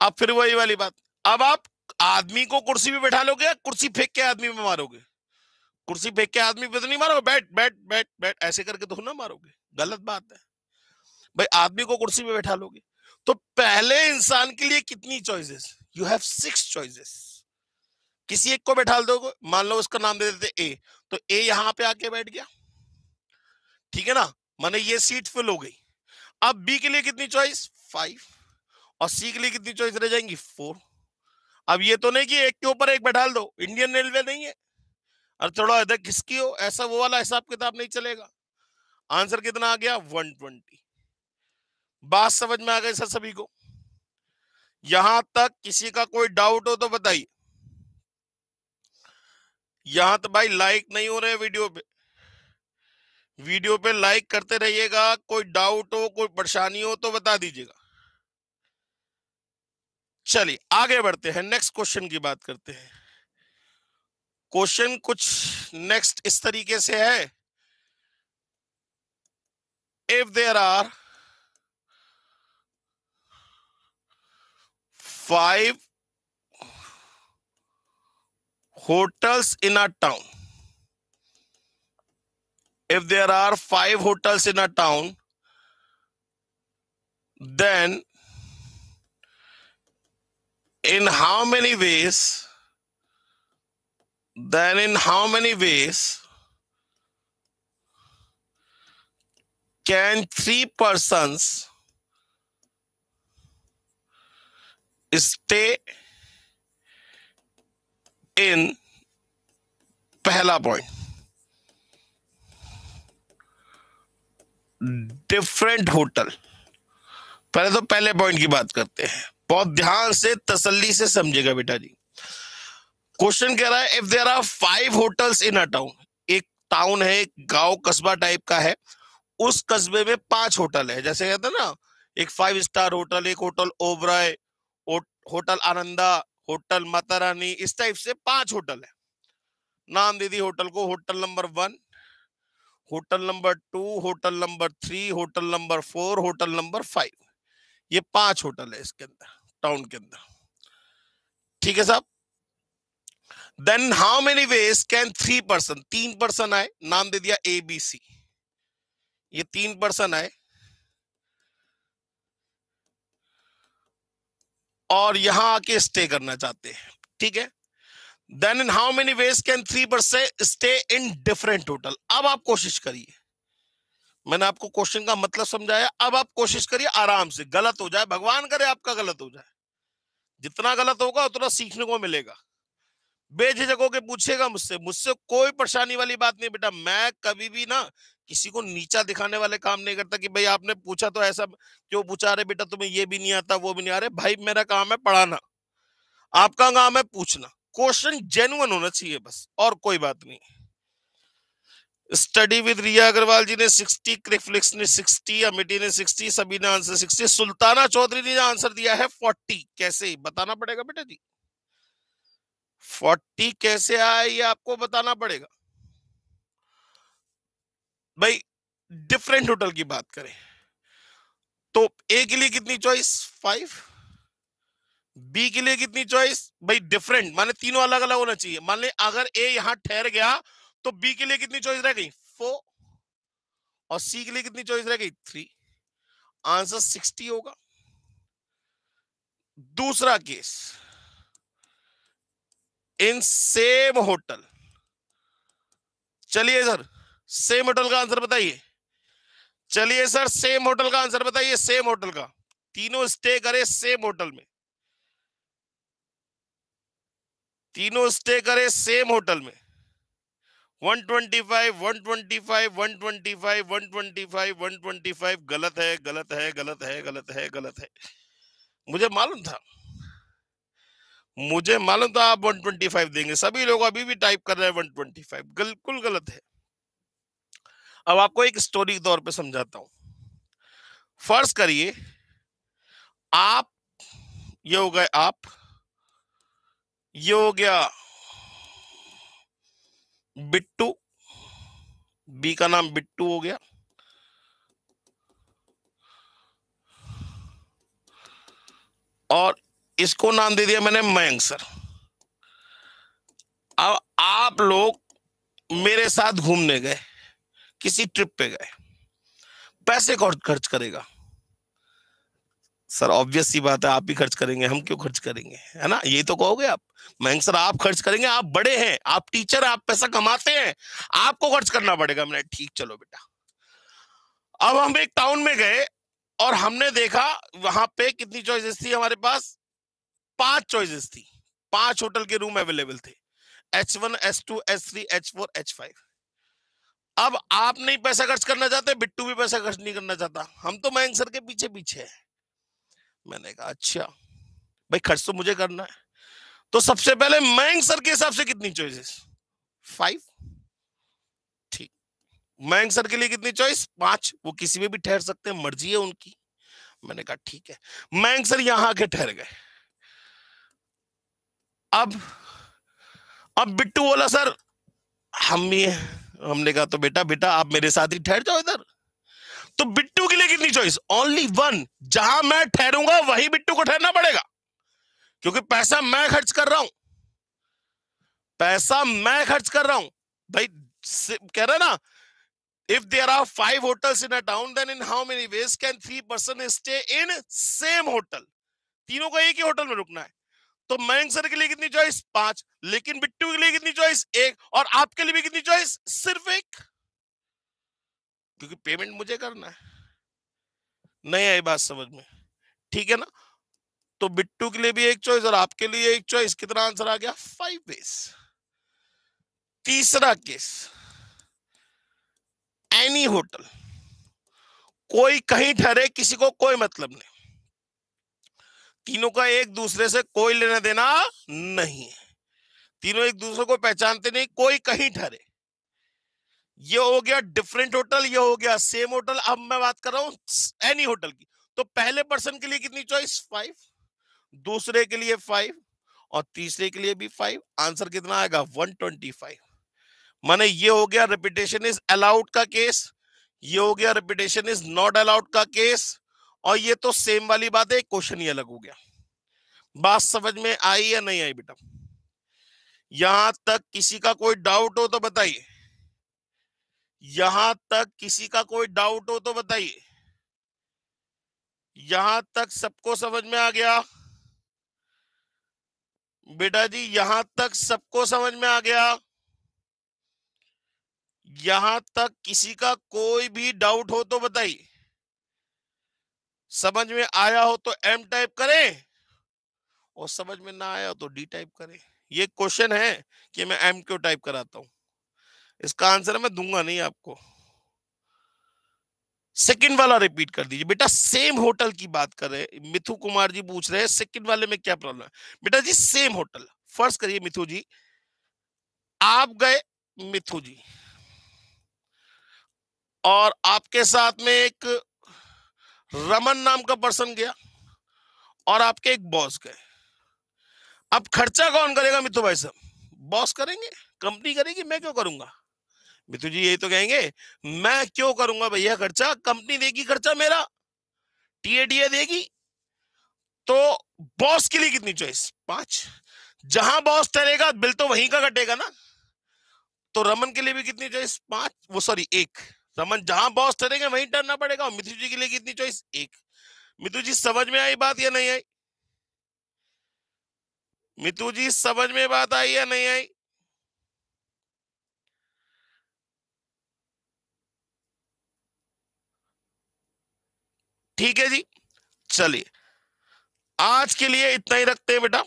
अब फिर वही वाली बात अब आप आदमी को कुर्सी पे बैठा लोगे या कुर्सी फेंक के आदमी पे मारोगे कुर्सी फेंक के आदमी पे तो नहीं मारोगे बैठ बैठ बैठ बैठ ऐसे करके तो ना मारोगे गलत बात है भाई आदमी को कुर्सी पे बैठा लोगे तो पहले इंसान के लिए कितनी choices you have six choices किसी एक को बैठा दो मान लो उसका नाम दे देते ए तो ए यहां पे आके बैठ गया ठीक है ना माने ये सीट फिल हो गई अब बी के लिए कितनी चॉइस फाइव और सी के लिए कितनी चॉइस रह जाएंगी फोर अब ये तो नहीं कि एक के ऊपर एक बैठा दो इंडियन रेलवे नहीं है अरे थोड़ा इधर किसकी हो ऐसा वो वाला हिसाब किताब नहीं चलेगा आंसर कितना आ गया ट्वेंटी बात समझ में आ गई सर सभी को यहां तक किसी का कोई डाउट हो तो बताइए यहां तो भाई लाइक नहीं हो रहे वीडियो पे वीडियो पे लाइक करते रहिएगा कोई डाउट हो कोई परेशानी हो तो बता दीजिएगा चलिए आगे बढ़ते हैं नेक्स्ट क्वेश्चन की बात करते हैं क्वेश्चन कुछ नेक्स्ट इस तरीके से है if there are five hotels in a town if there are five hotels in a town then in how many ways then in how many ways can three persons stay in पहला point different hotel पहले तो पहले point की बात करते हैं बहुत ध्यान से तसल्ली से समझेगा बेटा जी क्वेश्चन कह रहा है if there are five hotels in a town एक टाउन है एक गांव कस्बा टाइप का है उस कस्बे में पांच होटल है जैसे कहते ना एक फाइव स्टार होटल एक hotel Oberoi hotel Ananda hotel Mata Rani इस टाइप से पांच होटल है नाम दे दी होटल को hotel number one hotel number two hotel number three hotel number four hotel number five ये पांच होटल है इसके अंदर टाउन के अंदर ठीक है साहब then how many ways can three person तीन पर्सन आए नाम दे दिया ए बी सी ये तीन पर्सन आए और यहां आके स्टे करना चाहते हैं ठीक है then in how many ways can three percent stay in different hotel अब आप कोशिश करिए मैंने आपको क्वेश्चन का मतलब समझाया अब आप कोशिश करिए आराम से गलत हो जाए भगवान करे आपका गलत हो जाए जितना गलत होगा उतना सीखने को मिलेगा बेझिझक के पूछेगा मुझसे मुझसे कोई परेशानी वाली बात नहीं बेटा मैं कभी भी ना किसी को नीचा दिखाने वाले काम नहीं करता कि भाई आपने पूछा तो ऐसा क्यों पूछा रहे बेटा तुम्हें ये भी नहीं आता वो भी नहीं आ रहे भाई मेरा काम है पढ़ाना आपका काम है पूछना क्वेश्चन जेन्युन होना चाहिए बस और कोई बात नहीं स्टडी विद रिया अग्रवाल जी ने 60 क्रिफ्लिक्स ने 60 अमिटी ने 60 सभी ने आंसर 60 सुल्ताना चौधरी ने आंसर दिया है 40 कैसे बताना पड़ेगा बेटा जी 40 कैसे आया ये आपको बताना पड़ेगा भाई डिफरेंट होटल की बात करें तो ए के लिए कितनी चॉइस फाइव बी के लिए कितनी चॉइस भाई डिफरेंट माने तीनों अलग अलग होना चाहिए मान ले अगर ए यहां ठहर गया तो बी के लिए कितनी चॉइस रह गई फोर और सी के लिए कितनी चॉइस रह गई थ्री आंसर सिक्सटी होगा दूसरा केस इन सेम होटल चलिए सर सेम होटल का आंसर बताइए चलिए सर सेम होटल का आंसर बताइए सेम होटल का तीनों स्टे करे सेम होटल में तीनों स्टे करे सेम होटल में 125, 125, 125, 125, 125 गलत है गलत है गलत है गलत है गलत है मुझे मालूम था मुझे मालूम था आप 125 देंगे सभी लोग अभी भी टाइप कर रहे हैं 125 बिल्कुल गलत है अब आपको एक स्टोरी के तौर पे समझाता हूं फर्ज करिए आप ये हो गए आप ये हो गया बिट्टू बी का नाम बिट्टू हो गया और इसको नाम दे दिया मैंने मयंक सर अब आप लोग मेरे साथ घूमने गए किसी ट्रिप पे गए पैसे कौन खर्च करेगा सर ऑब्वियस सी बात है आप ही खर्च करेंगे हम क्यों खर्च करेंगे है ना यही तो कहोगे आप मैं सर आप खर्च करेंगे आप बड़े हैं आप टीचर आप पैसा कमाते हैं आपको खर्च करना पड़ेगा मैंने ठीक चलो बेटा अब हम एक टाउन में गए और हमने देखा वहां पे कितनी चॉइसेस थी हमारे पास पांच चॉइसेस थी पांच होटल के रूम अवेलेबल थे H one H two H three H four H five अब आप नहीं पैसा खर्च करना चाहते बिट्टू भी पैसा खर्च नहीं करना चाहता हम तो मयंक सर के पीछे पीछे है मैंने कहा अच्छा भाई खर्च तो मुझे करना है तो सबसे पहले मयंक सर के हिसाब से कितनी चॉइसेस फाइव ठीक मयंक सर के लिए कितनी चॉइस पांच वो किसी में भी ठहर सकते हैं मर्जी है उनकी मैंने कहा ठीक है मयंक सर यहां आके ठहर गए अब अब बिट्टू बोला सर हम भी हैं हमने कहा तो बेटा बेटा आप मेरे साथ ही ठहर जाओ इधर तो बिट्टू के लिए कितनी चॉइस ओनली वन जहां मैं ठहरूंगा वही बिट्टू को ठहरना पड़ेगा क्योंकि पैसा मैं खर्च कर रहा हूं पैसा मैं खर्च कर रहा हूं भाई कह रहे ना if there are five hotels in a town then in how many ways can three person stay in same hotel तीनों को एक ही होटल में रुकना है तो मयंक सर के लिए कितनी चॉइस पांच लेकिन बिट्टू के लिए कितनी चॉइस एक और आपके लिए भी कितनी चॉइस सिर्फ एक क्योंकि पेमेंट मुझे करना है नहीं आई बात समझ में ठीक है ना तो बिट्टू के लिए भी एक चॉइस और आपके लिए एक चॉइस कितना आंसर आ गया फाइव बेस तीसरा केस एनी होटल कोई कहीं ठहरे किसी को कोई मतलब नहीं तीनों का एक दूसरे से कोई लेना देना नहीं है तीनों एक दूसरे को पहचानते नहीं कोई कहीं ठहरे ये हो गया डिफरेंट होटल ये हो गया सेम होटल अब मैं बात कर रहा हूं एनी होटल की तो पहले पर्सन के लिए कितनी चॉइस फाइव दूसरे के लिए फाइव और तीसरे के लिए भी फाइव आंसर कितना आएगा वन ट्वेंटी फाइव माने ये हो गया रिपीटेशन इज अलाउड का केस ये हो गया रिपीटेशन इज नॉट अलाउड का केस और ये तो सेम वाली बात है क्वेश्चन ही अलग हो गया बात समझ में आई या नहीं आई बेटा यहां तक किसी का कोई डाउट हो तो बताइए यहां तक किसी का कोई डाउट हो तो बताइए यहां तक सबको समझ में आ गया बेटा जी यहां तक सबको समझ में आ गया यहां तक किसी का कोई भी डाउट हो तो बताइए समझ में आया हो तो एम टाइप करें और समझ में ना आया हो तो डी टाइप करें ये क्वेश्चन है कि मैं एम क्यों टाइप कराता हूं इसका आंसर मैं दूंगा नहीं आपको सेकंड वाला रिपीट कर दीजिए बेटा सेम होटल की बात कर रहे मिथु कुमार जी पूछ रहे हैं सेकंड वाले में क्या प्रॉब्लम है बेटा जी सेम होटल फर्स्ट करिए मिथु जी आप गए मिथु जी और आपके साथ में एक रमन नाम का पर्सन गया और आपके एक बॉस गए अब खर्चा कौन करेगा मित्र भाई साहब बॉस करेंगे कंपनी करेगी मैं क्यों करूंगा मित्र जी यही तो कहेंगे मैं क्यों करूंगा भैया खर्चा कंपनी देगी खर्चा मेरा टीएडी देगी तो बॉस के लिए कितनी चॉइस पांच जहां बॉस ठहरेगा बिल तो वहीं का कटेगा ना तो रमन के लिए भी कितनी चॉइस पांच वो सॉरी एक समझ जहां बॉस ठहरेंगे वहीं डरना पड़ेगा मिथु जी के लिए कितनी चॉइस एक मिथु जी समझ में आई बात या नहीं आई मिथु जी समझ में बात आई या नहीं आई ठीक है जी चलिए आज के लिए इतना ही रखते हैं बेटा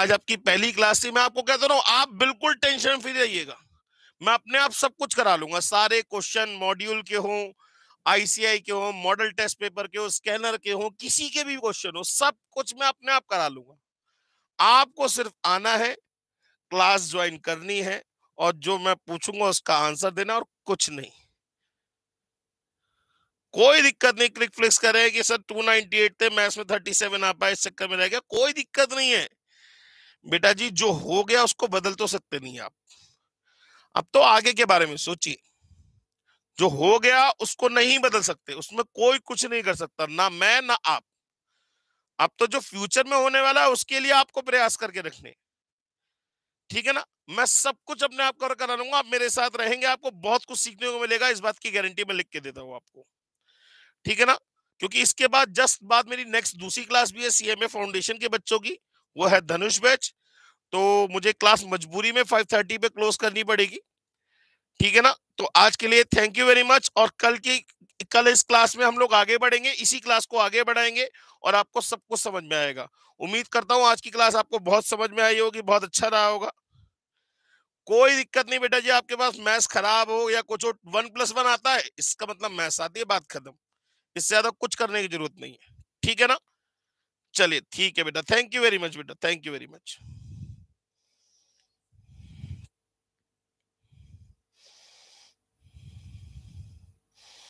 आज आपकी पहली क्लास थी मैं आपको कहता रहा हूं आप बिल्कुल टेंशन फ्री रहिएगा मैं अपने आप सब कुछ करा लूंगा सारे क्वेश्चन मॉड्यूल के हों आईसीआई के हों मॉडल टेस्ट पेपर के हो स्कैनर के हों किसी के भी क्वेश्चन हो सब कुछ मैं अपने आप करा लूंगा आपको सिर्फ आना है क्लास ज्वाइन करनी है और जो मैं पूछूंगा उसका आंसर देना और कुछ नहीं कोई दिक्कत नहीं क्लिक फ्लिक्स करे कि सर 298 थे मैथ्स में 37 आ पाए इस चक्कर में रह गया कोई दिक्कत नहीं है बेटा जी जो हो गया उसको बदल तो सकते नहीं आप अब तो आगे के बारे में सोचिए जो हो गया उसको नहीं बदल सकते उसमें कोई कुछ नहीं कर सकता ना मैं ना आप अब तो जो फ्यूचर में होने वाला है उसके लिए आपको प्रयास करके रखने ठीक है ना मैं सब कुछ अपने आप कर करा लूंगा आप मेरे साथ रहेंगे आपको बहुत कुछ सीखने को मिलेगा इस बात की गारंटी मैं लिख के देता हूँ आपको ठीक है ना क्योंकि इसके बाद जस्ट बाद मेरी नेक्स्ट दूसरी क्लास भी है सीएमए फाउंडेशन के बच्चों की वो है धनुष बैच तो मुझे क्लास मजबूरी में 5:30 पे क्लोज करनी पड़ेगी ठीक है ना तो आज के लिए थैंक यू वेरी मच और कल की कल इस क्लास में हम लोग आगे बढ़ेंगे इसी क्लास को आगे बढ़ाएंगे और आपको सब कुछ समझ में आएगा उम्मीद करता हूँ आज की क्लास आपको बहुत समझ में आई होगी बहुत अच्छा रहा होगा कोई दिक्कत नहीं बेटा जी आपके पास मैथ्स खराब हो या कुछ वन प्लस वन आता है इसका मतलब मैथ्स आती है बात खत्म इससे ज्यादा कुछ करने की जरूरत नहीं है ठीक है ना चलिए ठीक है बेटा थैंक यू वेरी मच बेटा थैंक यू वेरी मच